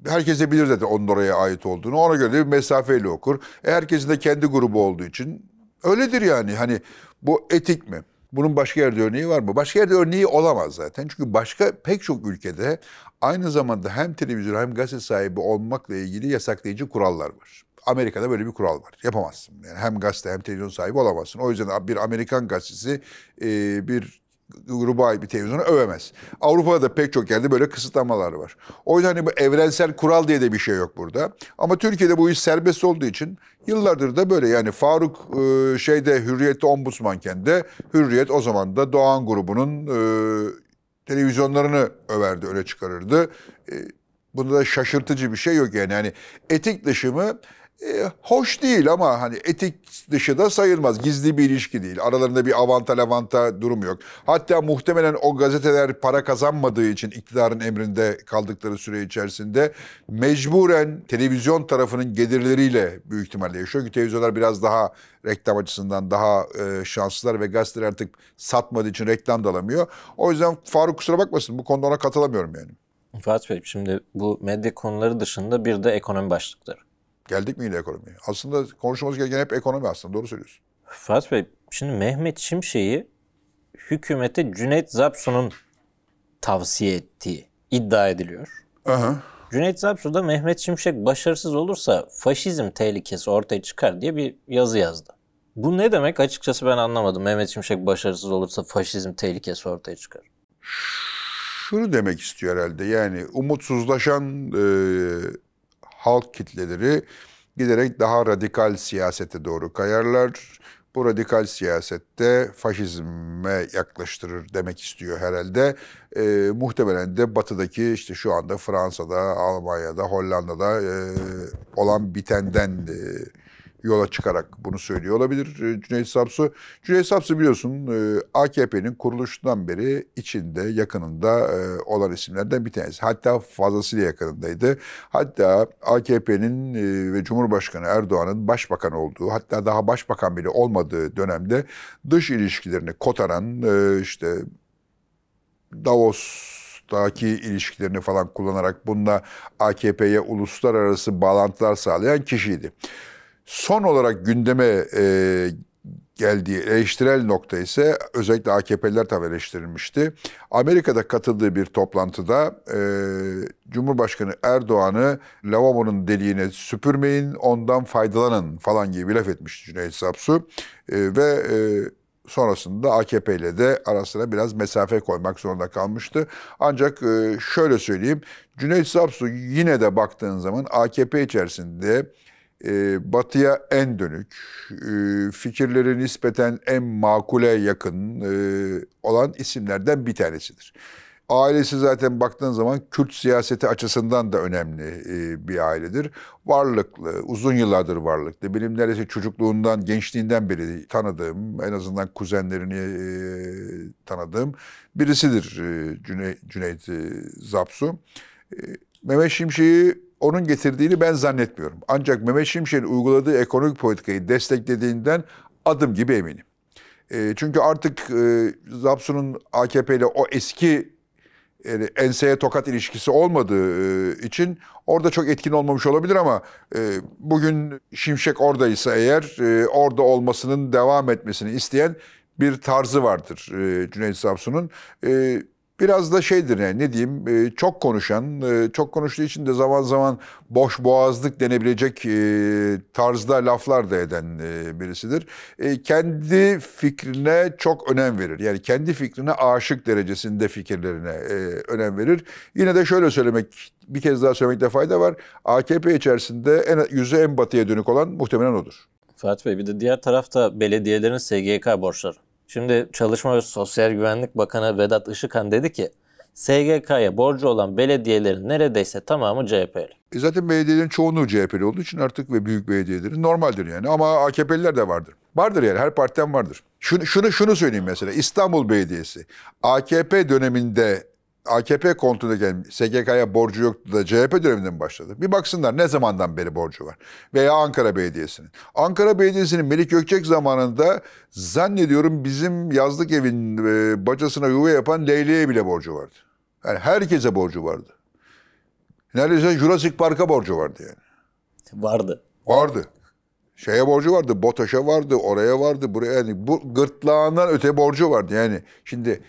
Herkes de bilir zaten onlara ait olduğunu. Ona göre de bir mesafeyle okur. E herkesin de kendi grubu olduğu için öyledir yani. Hani bu etik mi? Bunun başka yerde örneği var mı? Başka yerde örneği olamaz zaten. Çünkü başka pek çok ülkede aynı zamanda hem televizyon hem gazete sahibi olmakla ilgili yasaklayıcı kurallar var. Amerika'da böyle bir kural var. Yapamazsın. Yani hem gazete hem televizyon sahibi olamazsın. O yüzden bir Amerikan gazetesi e, bir Uruguay bir televizyonu övemez. Avrupa'da da pek çok yerde böyle kısıtlamalar var. O yüzden hani bu evrensel kural diye de bir şey yok burada. Ama Türkiye'de bu iş serbest olduğu için yıllardır da böyle yani Faruk e, şeyde Hürriyet'te ombudsmanken de Hürriyet o zaman da Doğan grubunun e, televizyonlarını överdi, öyle çıkarırdı. E, bunda da şaşırtıcı bir şey yok yani. Yani etik dışı mı e, hoş değil ama hani etik dışı da sayılmaz. Gizli bir ilişki değil. Aralarında bir avanta levanta durum yok. Hatta muhtemelen o gazeteler para kazanmadığı için iktidarın emrinde kaldıkları süre içerisinde mecburen televizyon tarafının gelirleriyle büyük ihtimalle yaşıyor. Çünkü televizyonlar biraz daha reklam açısından daha e, şanslılar ve gazeteler artık satmadığı için reklam da alamıyor. O yüzden Faruk kusura bakmasın bu konuda ona katılamıyorum yani. Fatih Bey şimdi bu medya konuları dışında bir de ekonomi başlıkları. Geldik mi yine ekonomiye? Aslında konuşmamız gereken hep ekonomi aslında. Doğru söylüyorsun. Fuat Bey, şimdi Mehmet Şimşek'i hükümete Cüneyt Zapsu'nun tavsiye ettiği iddia ediliyor. Aha. Cüneyt Zapsu Mehmet Şimşek başarısız olursa faşizm tehlikesi ortaya çıkar diye bir yazı yazdı. Bu ne demek açıkçası ben anlamadım. Mehmet Şimşek başarısız olursa faşizm tehlikesi ortaya çıkar. Şunu demek istiyor herhalde yani umutsuzlaşan e, halk kitleleri giderek daha radikal siyasete doğru kayarlar. Bu radikal siyasette faşizme yaklaştırır demek istiyor herhalde. E, muhtemelen de batıdaki işte şu anda Fransa'da, Almanya'da, Hollanda'da e, olan bitenden e, yola çıkarak bunu söylüyor olabilir e, Cüneyt Sapsu. Cüneyt Sapsu biliyorsun e, AKP'nin kuruluşundan beri içinde yakınında e, olan isimlerden bir tanesi. Hatta fazlasıyla yakınındaydı. Hatta AKP'nin ve Cumhurbaşkanı Erdoğan'ın başbakan olduğu hatta daha başbakan bile olmadığı dönemde dış ilişkilerini kotaran işte Davos hukuktaki ilişkilerini falan kullanarak bununla AKP'ye uluslararası bağlantılar sağlayan kişiydi. Son olarak gündeme e, geldiği eleştirel nokta ise özellikle AKP'liler tabi eleştirilmişti. Amerika'da katıldığı bir toplantıda e, Cumhurbaşkanı Erdoğan'ı lavabonun deliğine süpürmeyin ondan faydalanın falan gibi bir laf etmişti Cüneyt Sapsu. E, ve e, sonrasında AKP ile de arasına biraz mesafe koymak zorunda kalmıştı. Ancak e, şöyle söyleyeyim Cüneyt Sapsu yine de baktığın zaman AKP içerisinde e, batıya en dönük, e, fikirleri nispeten en makule yakın e, olan isimlerden bir tanesidir. Ailesi zaten baktığın zaman Kürt siyaseti açısından da önemli e, bir ailedir. Varlıklı, uzun yıllardır varlıklı. Benim neredeyse çocukluğundan, gençliğinden beri tanıdığım, en azından kuzenlerini e, tanıdığım birisidir e, Cüney, Cüneyt e, Zapsu. E, Mehmet Şimşek'i onun getirdiğini ben zannetmiyorum. Ancak Mehmet Şimşek'in uyguladığı ekonomik politikayı desteklediğinden adım gibi eminim. E, çünkü artık e, Zapsun'un AKP ile o eski e, enseye tokat ilişkisi olmadığı e, için orada çok etkin olmamış olabilir ama e, bugün Şimşek oradaysa eğer e, orada olmasının devam etmesini isteyen bir tarzı vardır e, Cüneyt Zapsun'un biraz da şeydir yani ne diyeyim e, çok konuşan, e, çok konuştuğu için de zaman zaman boş boğazlık denebilecek e, tarzda laflar da eden birisidir. kendi fikrine çok önem verir. Yani kendi fikrine aşık derecesinde fikirlerine önem verir. Yine de şöyle söylemek, bir kez daha söylemekte fayda var. AKP içerisinde en, yüzü en batıya dönük olan muhtemelen odur. Fatih Bey bir de diğer tarafta belediyelerin SGK borçları. Şimdi Çalışma ve Sosyal Güvenlik Bakanı Vedat Işıkhan dedi ki SGK'ya borcu olan belediyelerin neredeyse tamamı CHP'li. E zaten belediyelerin çoğunluğu CHP'li olduğu için artık ve büyük belediyelerin normaldir yani. Ama AKP'liler de vardır. Vardır yani her partiden vardır. Şunu, şunu, şunu söyleyeyim mesela İstanbul Belediyesi AKP döneminde AKP kontrolüne gelen SGK'ya borcu yoktu da CHP döneminde başladı? Bir baksınlar ne zamandan beri borcu var. Veya Ankara Belediyesi'nin. Ankara Belediyesi'nin Melik Gökçek zamanında zannediyorum bizim yazlık evin e, bacasına yuva yapan Leyli'ye bile borcu vardı. Yani herkese borcu vardı. Neredeyse Jurassic Park'a borcu vardı yani. Vardı. Vardı. Şeye borcu vardı, BOTAŞ'a vardı, oraya vardı, buraya yani bu gırtlağından öte borcu vardı. Yani şimdi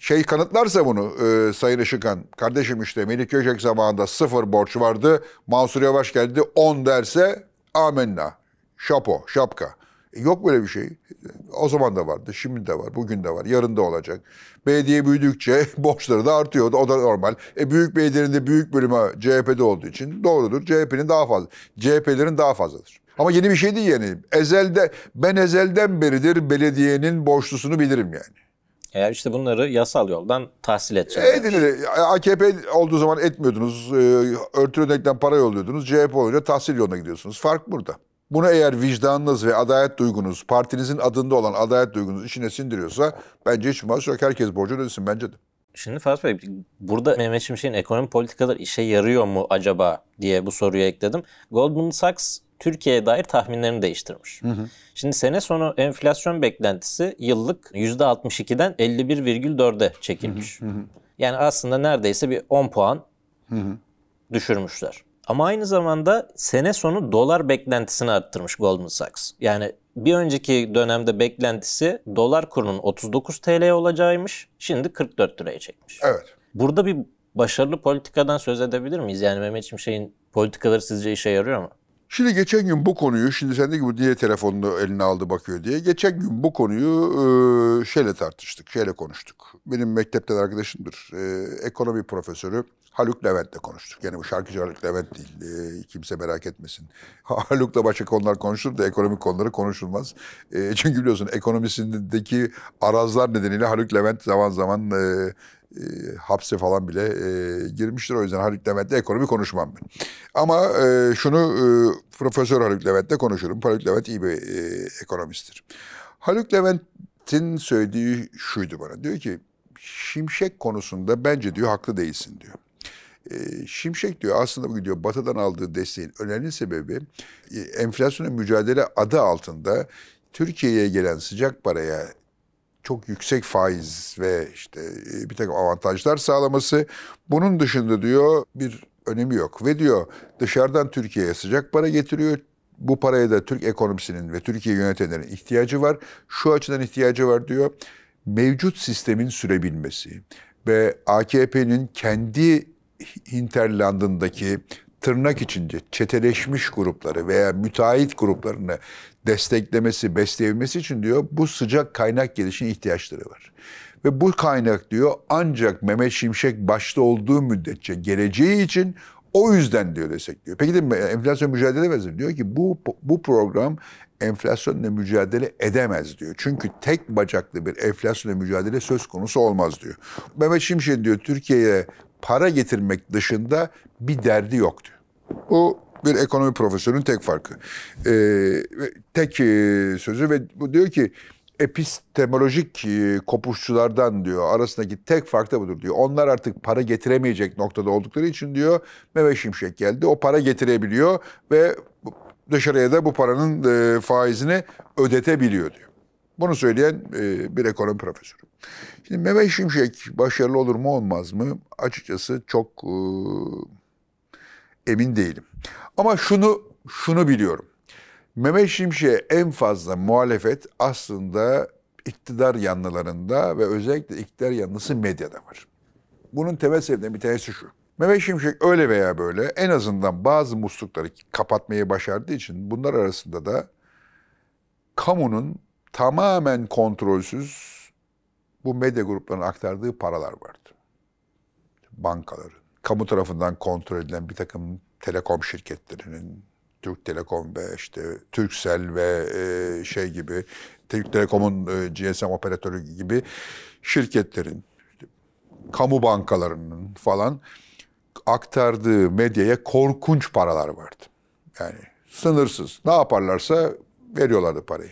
şey kanıtlarsa bunu e, Sayın Işıkan, kardeşim işte Melik Göcek zamanında sıfır borç vardı, Mansur Yavaş geldi 10 derse amenna, şapo, şapka. E, yok böyle bir şey. O zaman da vardı, şimdi de var, bugün de var, yarın da olacak. Belediye büyüdükçe borçları da artıyor, o da normal. E, büyük belediyenin de büyük bölümü CHP'de olduğu için doğrudur. CHP'nin daha fazla, CHP'lerin daha fazladır. Ama yeni bir şey değil yani. Ezelde, ben ezelden beridir belediyenin borçlusunu bilirim yani. Eğer işte bunları yasal yoldan tahsil edeceğiz. E, Edinilir. AKP olduğu zaman etmiyordunuz. E, örtülü denkten para yolluyordunuz. CHP olunca tahsil yoluna gidiyorsunuz. Fark burada. Bunu eğer vicdanınız ve adalet duygunuz, partinizin adında olan adalet duygunuz içine sindiriyorsa bence hiç mahsus yok. Herkes borcunu ödesin bence de. Şimdi Fatih Bey burada Mehmet Şimşek'in ekonomi politikaları işe yarıyor mu acaba diye bu soruyu ekledim. Goldman Sachs Türkiye'ye dair tahminlerini değiştirmiş. Hı hı. Şimdi sene sonu enflasyon beklentisi yıllık %62'den 51,4'e çekilmiş. Hı hı hı. Yani aslında neredeyse bir 10 puan hı hı. düşürmüşler. Ama aynı zamanda sene sonu dolar beklentisini arttırmış Goldman Sachs. Yani bir önceki dönemde beklentisi dolar kurunun 39 TL olacağıymış. Şimdi 44 liraya çekmiş. Evet. Burada bir başarılı politikadan söz edebilir miyiz? Yani Mehmet şeyin politikaları sizce işe yarıyor mu? Şimdi geçen gün bu konuyu, şimdi sen de ki bu niye telefonunu eline aldı bakıyor diye. Geçen gün bu konuyu e, şeyle tartıştık, şeyle konuştuk. Benim mektepten arkadaşımdır, e, ekonomi profesörü Haluk Levent'le konuştuk. Yani bu şarkıcı Haluk Levent değil, e, kimse merak etmesin. Haluk'la başka konular konuşulur da ekonomik konuları konuşulmaz. E, çünkü biliyorsun ekonomisindeki arazlar nedeniyle Haluk Levent zaman zaman... E, e, hapse falan bile e, girmiştir. O yüzden Haluk Levent'le ekonomi konuşmam ben. Ama e, şunu e, Profesör Haluk Levent'le konuşurum. Haluk Levent iyi bir e, ekonomisttir. Haluk Levent'in söylediği şuydu bana. Diyor ki Şimşek konusunda bence diyor haklı değilsin diyor. E, Şimşek diyor aslında bugün diyor batıdan aldığı desteğin önemli sebebi e, enflasyona mücadele adı altında Türkiye'ye gelen sıcak paraya çok yüksek faiz ve işte e, bir takım avantajlar sağlaması. Bunun dışında diyor bir önemi yok. Ve diyor dışarıdan Türkiye'ye sıcak para getiriyor. Bu paraya da Türk ekonomisinin ve Türkiye yönetenlerin ihtiyacı var. Şu açıdan ihtiyacı var diyor. Mevcut sistemin sürebilmesi ve AKP'nin kendi hinterlandındaki tırnak içinde çeteleşmiş grupları veya müteahhit gruplarını desteklemesi, besleyebilmesi için diyor bu sıcak kaynak gelişin ihtiyaçları var. Ve bu kaynak diyor ancak Mehmet Şimşek başta olduğu müddetçe geleceği için o yüzden diyor destekliyor. Peki de enflasyon mücadele edemez mi? Diyor ki bu, bu program enflasyonla mücadele edemez diyor. Çünkü tek bacaklı bir enflasyonla mücadele söz konusu olmaz diyor. Mehmet Şimşek diyor Türkiye'ye para getirmek dışında bir derdi yoktu. Bu bir ekonomi profesörünün tek farkı. E, tek e, sözü ve bu diyor ki epistemolojik e, kopuşçulardan diyor arasındaki tek fark da budur diyor. Onlar artık para getiremeyecek noktada oldukları için diyor Mehmet Şimşek geldi. O para getirebiliyor ve dışarıya da bu paranın e, faizini ödetebiliyor diyor. Bunu söyleyen e, bir ekonomi profesörü. Şimdi Mehmet Şimşek başarılı olur mu olmaz mı? Açıkçası çok e, emin değilim. Ama şunu şunu biliyorum. Mehmet Şimşek'e en fazla muhalefet aslında iktidar yanlılarında ve özellikle iktidar yanlısı medyada var. Bunun temel sebeplerinden bir tanesi şu. Mehmet Şimşek öyle veya böyle en azından bazı muslukları kapatmayı başardığı için bunlar arasında da kamunun tamamen kontrolsüz bu medya gruplarının aktardığı paralar vardı. Bankaları. Kamu tarafından kontrol edilen bir takım telekom şirketlerinin, Türk Telekom ve işte Türksel ve e, şey gibi, Türk Telekom'un e, GSM operatörü gibi şirketlerin, kamu bankalarının falan aktardığı medyaya korkunç paralar vardı. Yani sınırsız. Ne yaparlarsa veriyorlardı parayı.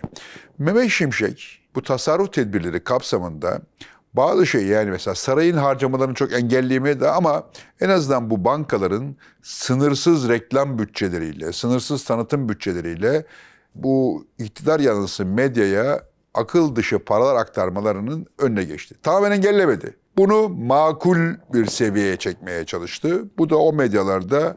Mehmet Şimşek bu tasarruf tedbirleri kapsamında bazı şey yani mesela sarayın harcamalarını çok engellemedi ama en azından bu bankaların sınırsız reklam bütçeleriyle, sınırsız tanıtım bütçeleriyle bu iktidar yanlısı medyaya akıl dışı paralar aktarmalarının önüne geçti. Tamamen engellemedi. Bunu makul bir seviyeye çekmeye çalıştı. Bu da o medyalarda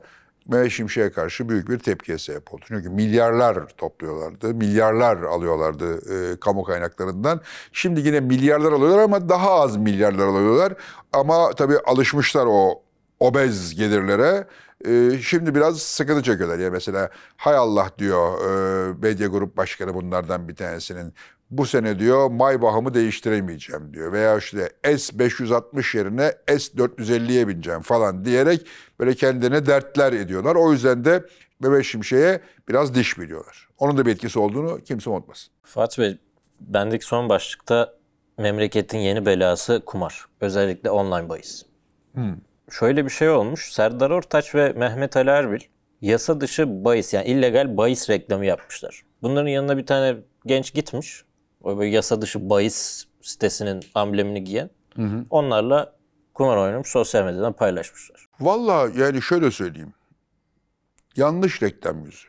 Mehmet Şimşek'e karşı büyük bir tepkiye sebep oldu. Çünkü milyarlar topluyorlardı, milyarlar alıyorlardı e, kamu kaynaklarından. Şimdi yine milyarlar alıyorlar ama daha az milyarlar alıyorlar. Ama tabii alışmışlar o obez gelirlere. E, şimdi biraz sıkıntı çekiyorlar. Ya mesela hay Allah diyor e, medya grup başkanı bunlardan bir tanesinin bu sene diyor Maybach'ımı değiştiremeyeceğim diyor. Veya işte S560 yerine S450'ye bineceğim falan diyerek böyle kendine dertler ediyorlar. O yüzden de Mehmet Şimşek'e biraz diş biliyorlar. Onun da bir etkisi olduğunu kimse unutmasın. Fatih Bey, bendeki son başlıkta memleketin yeni belası kumar. Özellikle online bahis. Hmm. Şöyle bir şey olmuş. Serdar Ortaç ve Mehmet Ali Erbil yasa dışı bahis yani illegal bahis reklamı yapmışlar. Bunların yanına bir tane genç gitmiş o böyle yasa dışı bahis sitesinin amblemini giyen hı hı. onlarla kumar oynamış sosyal medyadan paylaşmışlar. Valla yani şöyle söyleyeyim. Yanlış reklam yüzü.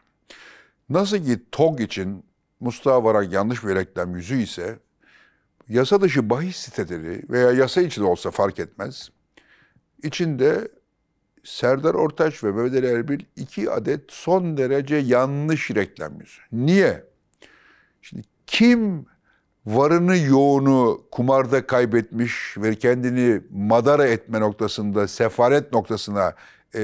Nasıl ki TOG için Mustafa Varak yanlış bir reklam yüzü ise yasa dışı bahis siteleri veya yasa içinde olsa fark etmez. İçinde Serdar Ortaç ve Mehmet Erbil iki adet son derece yanlış reklam yüzü. Niye? Şimdi kim varını yoğunu kumarda kaybetmiş ve kendini madara etme noktasında, sefaret noktasına e,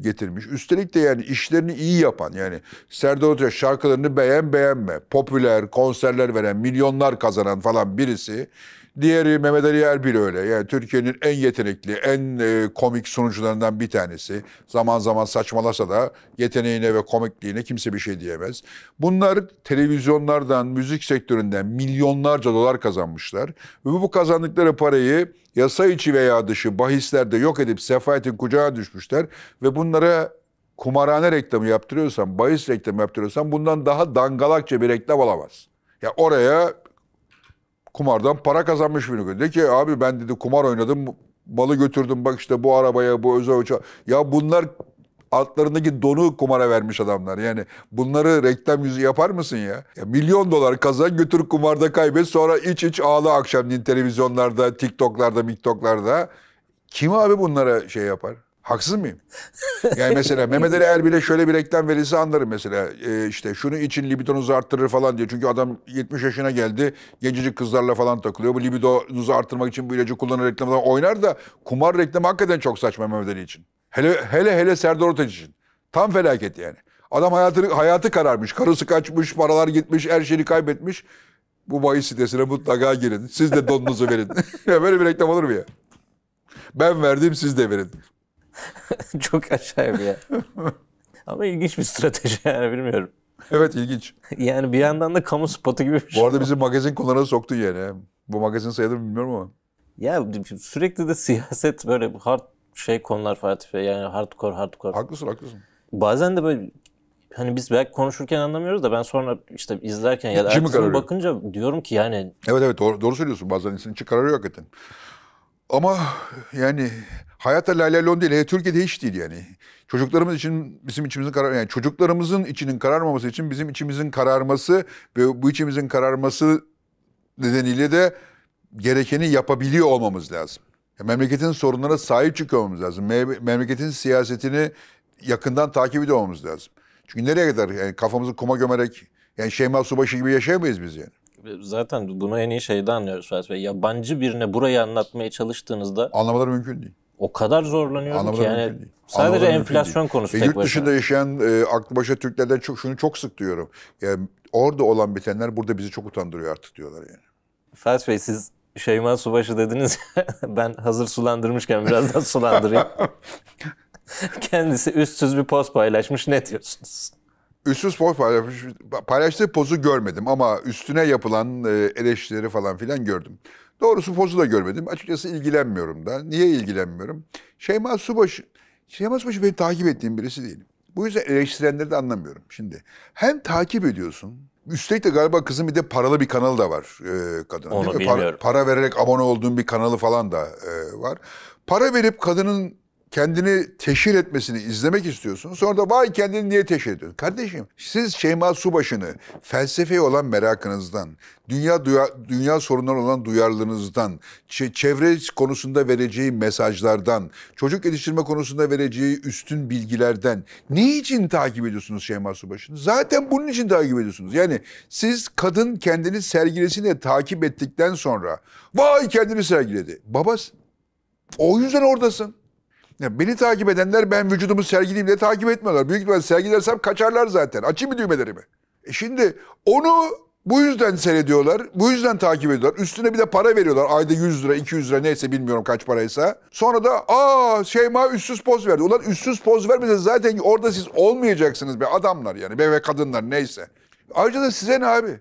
getirmiş. Üstelik de yani işlerini iyi yapan yani Serdar Ortaç şarkılarını beğen beğenme, popüler konserler veren, milyonlar kazanan falan birisi Diğeri Mehmet Ali Erbil öyle. Yani Türkiye'nin en yetenekli, en e, komik sunucularından bir tanesi. Zaman zaman saçmalasa da yeteneğine ve komikliğine kimse bir şey diyemez. Bunlar televizyonlardan, müzik sektöründen milyonlarca dolar kazanmışlar. Ve bu kazandıkları parayı yasa içi veya dışı bahislerde yok edip sefahetin kucağına düşmüşler. Ve bunlara kumarhane reklamı yaptırıyorsan, bahis reklamı yaptırıyorsan bundan daha dangalakça bir reklam olamaz. Ya oraya kumardan para kazanmış bir gün. De ki abi ben dedi kumar oynadım, balı götürdüm bak işte bu arabaya, bu özel uçağa. Ya bunlar altlarındaki donu kumara vermiş adamlar. Yani bunları reklam yüzü yapar mısın ya? ya milyon dolar kazan götür kumarda kaybet sonra iç iç ağla akşamleyin televizyonlarda, TikTok'larda, MikTok'larda. Kim abi bunlara şey yapar? Haksız mıyım? Yani mesela Mehmet Ali Erbil'e şöyle bir reklam verilse anlarım mesela. E, işte şunu için libidonuzu arttırır falan diyor. Çünkü adam 70 yaşına geldi. Gencecik kızlarla falan takılıyor. Bu libidonuzu arttırmak için bu ilacı kullanır reklamda oynar da kumar reklamı hakikaten çok saçma Mehmet Ali için. Hele hele, hele Serdar Ortaç için. Tam felaket yani. Adam hayatı, hayatı kararmış. Karısı kaçmış, paralar gitmiş, her şeyini kaybetmiş. Bu bahis sitesine mutlaka girin. Siz de donunuzu verin. Böyle bir reklam olur mu ya? Ben verdim siz de verin. Çok aşağı bir ya. Ama ilginç bir strateji yani bilmiyorum. Evet ilginç. yani bir yandan da kamu spotu gibi bir şey. Bu arada şey. bizi magazin konularına soktu yani. Bu magazin sayılır mı bilmiyorum ama. Ya sürekli de siyaset böyle hard şey konular Fatih Bey. Yani hardcore hardcore. Haklısın haklısın. Bazen de böyle hani biz belki konuşurken anlamıyoruz da ben sonra işte izlerken ya da ertesine bakınca diyorum ki yani. Evet evet doğru, doğru söylüyorsun bazen insanın içi kararıyor hakikaten. Ama yani Hayata laleylon değil. Hele Türkiye'de hiç değil yani. Çocuklarımız için bizim içimizin karar yani çocuklarımızın içinin kararmaması için bizim içimizin kararması ve bu içimizin kararması nedeniyle de gerekeni yapabiliyor olmamız lazım. Ya memleketin sorunlarına sahip çıkmamız lazım. Me memleketin siyasetini yakından takip ediyor lazım. Çünkü nereye kadar yani kafamızı kuma gömerek yani Şeyma Subaşı gibi yaşayamayız biz yani. Zaten bunu en iyi şeyde anlıyoruz Fatih Bey. Yabancı birine burayı anlatmaya çalıştığınızda... Anlamaları mümkün değil. O kadar zorlanıyorum Anlamadım ki yani değil. sadece Anlamadım enflasyon konusu Ve yurt dışında yaşayan e, aklı başa Türklerden çok şunu çok sık diyorum. Yani e, orada olan bitenler burada bizi çok utandırıyor artık diyorlar yani. Fers Bey siz Şeyma Subaşı dediniz. ben hazır sulandırmışken biraz daha sulandırayım. Kendisi üstsüz bir poz paylaşmış. Ne diyorsunuz? Üstsüz poz paylaşmış. Paylaştığı pozu görmedim ama üstüne yapılan e, eleştirileri falan filan gördüm. Doğrusu pozu da görmedim. Açıkçası ilgilenmiyorum da. Niye ilgilenmiyorum? Şeyma Subaşı, Şeyma Subaşı beni takip ettiğim birisi değilim. Bu yüzden eleştirenleri de anlamıyorum. Şimdi hem takip ediyorsun, Üstelik de galiba kızın bir de paralı bir kanalı da var e, kadının. Onu değil mi? Para, para vererek abone olduğun bir kanalı falan da e, var. Para verip kadının kendini teşhir etmesini izlemek istiyorsun. Sonra da vay kendini niye teşhir ediyorsun? Kardeşim siz Şeyma Subaşı'nı felsefeye olan merakınızdan, dünya duya, dünya sorunları olan duyarlılığınızdan, çevre konusunda vereceği mesajlardan, çocuk yetiştirme konusunda vereceği üstün bilgilerden ne için takip ediyorsunuz Şeyma Subaşı'nı? Zaten bunun için takip ediyorsunuz. Yani siz kadın kendini sergilesine takip ettikten sonra vay kendini sergiledi. Babas, o yüzden oradasın. Ya beni takip edenler ben vücudumu sergileyim diye takip etmiyorlar. Büyük ihtimalle sergilersem kaçarlar zaten. Açayım mı düğmelerimi? E şimdi onu bu yüzden seyrediyorlar. Bu yüzden takip ediyorlar. Üstüne bir de para veriyorlar. Ayda 100 lira, 200 lira neyse bilmiyorum kaç paraysa. Sonra da aa Şeyma üstsüz poz verdi. Ulan üstsüz poz vermese zaten orada siz olmayacaksınız be adamlar yani. Be ve kadınlar neyse. Ayrıca da size ne abi?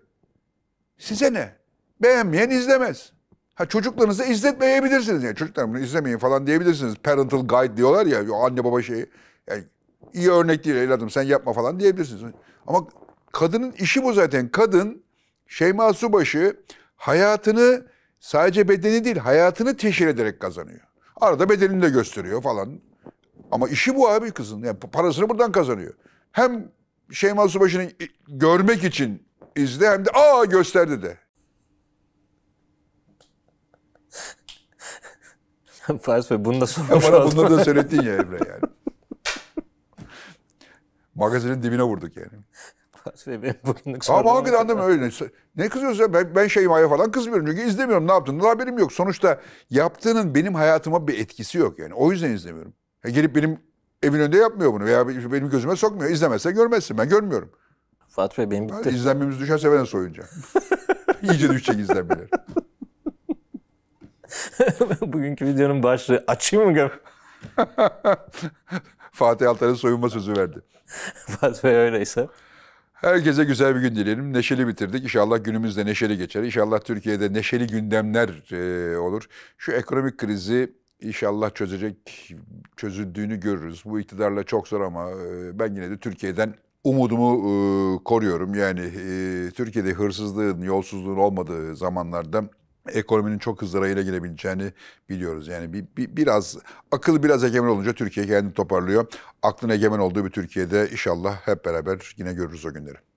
Size ne? Beğenmeyen izlemez. Ha çocuklarınızı izletmeyebilirsiniz. Yani çocuklar bunu izlemeyin falan diyebilirsiniz. Parental guide diyorlar ya anne baba şeyi. Yani iyi örnek değil evladım sen yapma falan diyebilirsiniz. Ama kadının işi bu zaten. Kadın Şeyma Subaşı hayatını sadece bedeni değil hayatını teşhir ederek kazanıyor. Arada bedenini de gösteriyor falan. Ama işi bu abi kızın. Yani parasını buradan kazanıyor. Hem Şeyma Subaşı'nı görmek için izle hem de aa gösterdi de. Faiz Bey bunu da sormuş bana bunları da söylettin ya Emre yani. Magazinin dibine vurduk yani. Faiz Bey benim bugünlük sorum. Ama hakikaten anlamı öyle. Ne kızıyorsun ya? Ben, ben Şeyma'ya falan kızmıyorum. Çünkü izlemiyorum ne yaptın? Daha haberim yok. Sonuçta yaptığının benim hayatıma bir etkisi yok yani. O yüzden izlemiyorum. Ya gelip benim evin önünde yapmıyor bunu veya benim gözüme sokmuyor. İzlemezse görmezsin. Ben görmüyorum. Fatih Bey benim bitti. Yani izlenmemiz düşerse ben soyunca. İyice düşecek izlenmeler. Bugünkü videonun başlığı açayım mı göm? Fatih Altan'ın soyunma sözü verdi. Fatih Bey öyleyse. Herkese güzel bir gün dileyelim. Neşeli bitirdik. İnşallah günümüz de neşeli geçer. İnşallah Türkiye'de neşeli gündemler e, olur. Şu ekonomik krizi inşallah çözecek, çözüldüğünü görürüz. Bu iktidarla çok zor ama e, ben yine de Türkiye'den umudumu e, koruyorum. Yani e, Türkiye'de hırsızlığın, yolsuzluğun olmadığı zamanlarda ekonominin çok hızlı rayına girebileceğini biliyoruz. Yani bir, bir, biraz akıl biraz egemen olunca Türkiye kendini toparlıyor. Aklın egemen olduğu bir Türkiye'de inşallah hep beraber yine görürüz o günleri.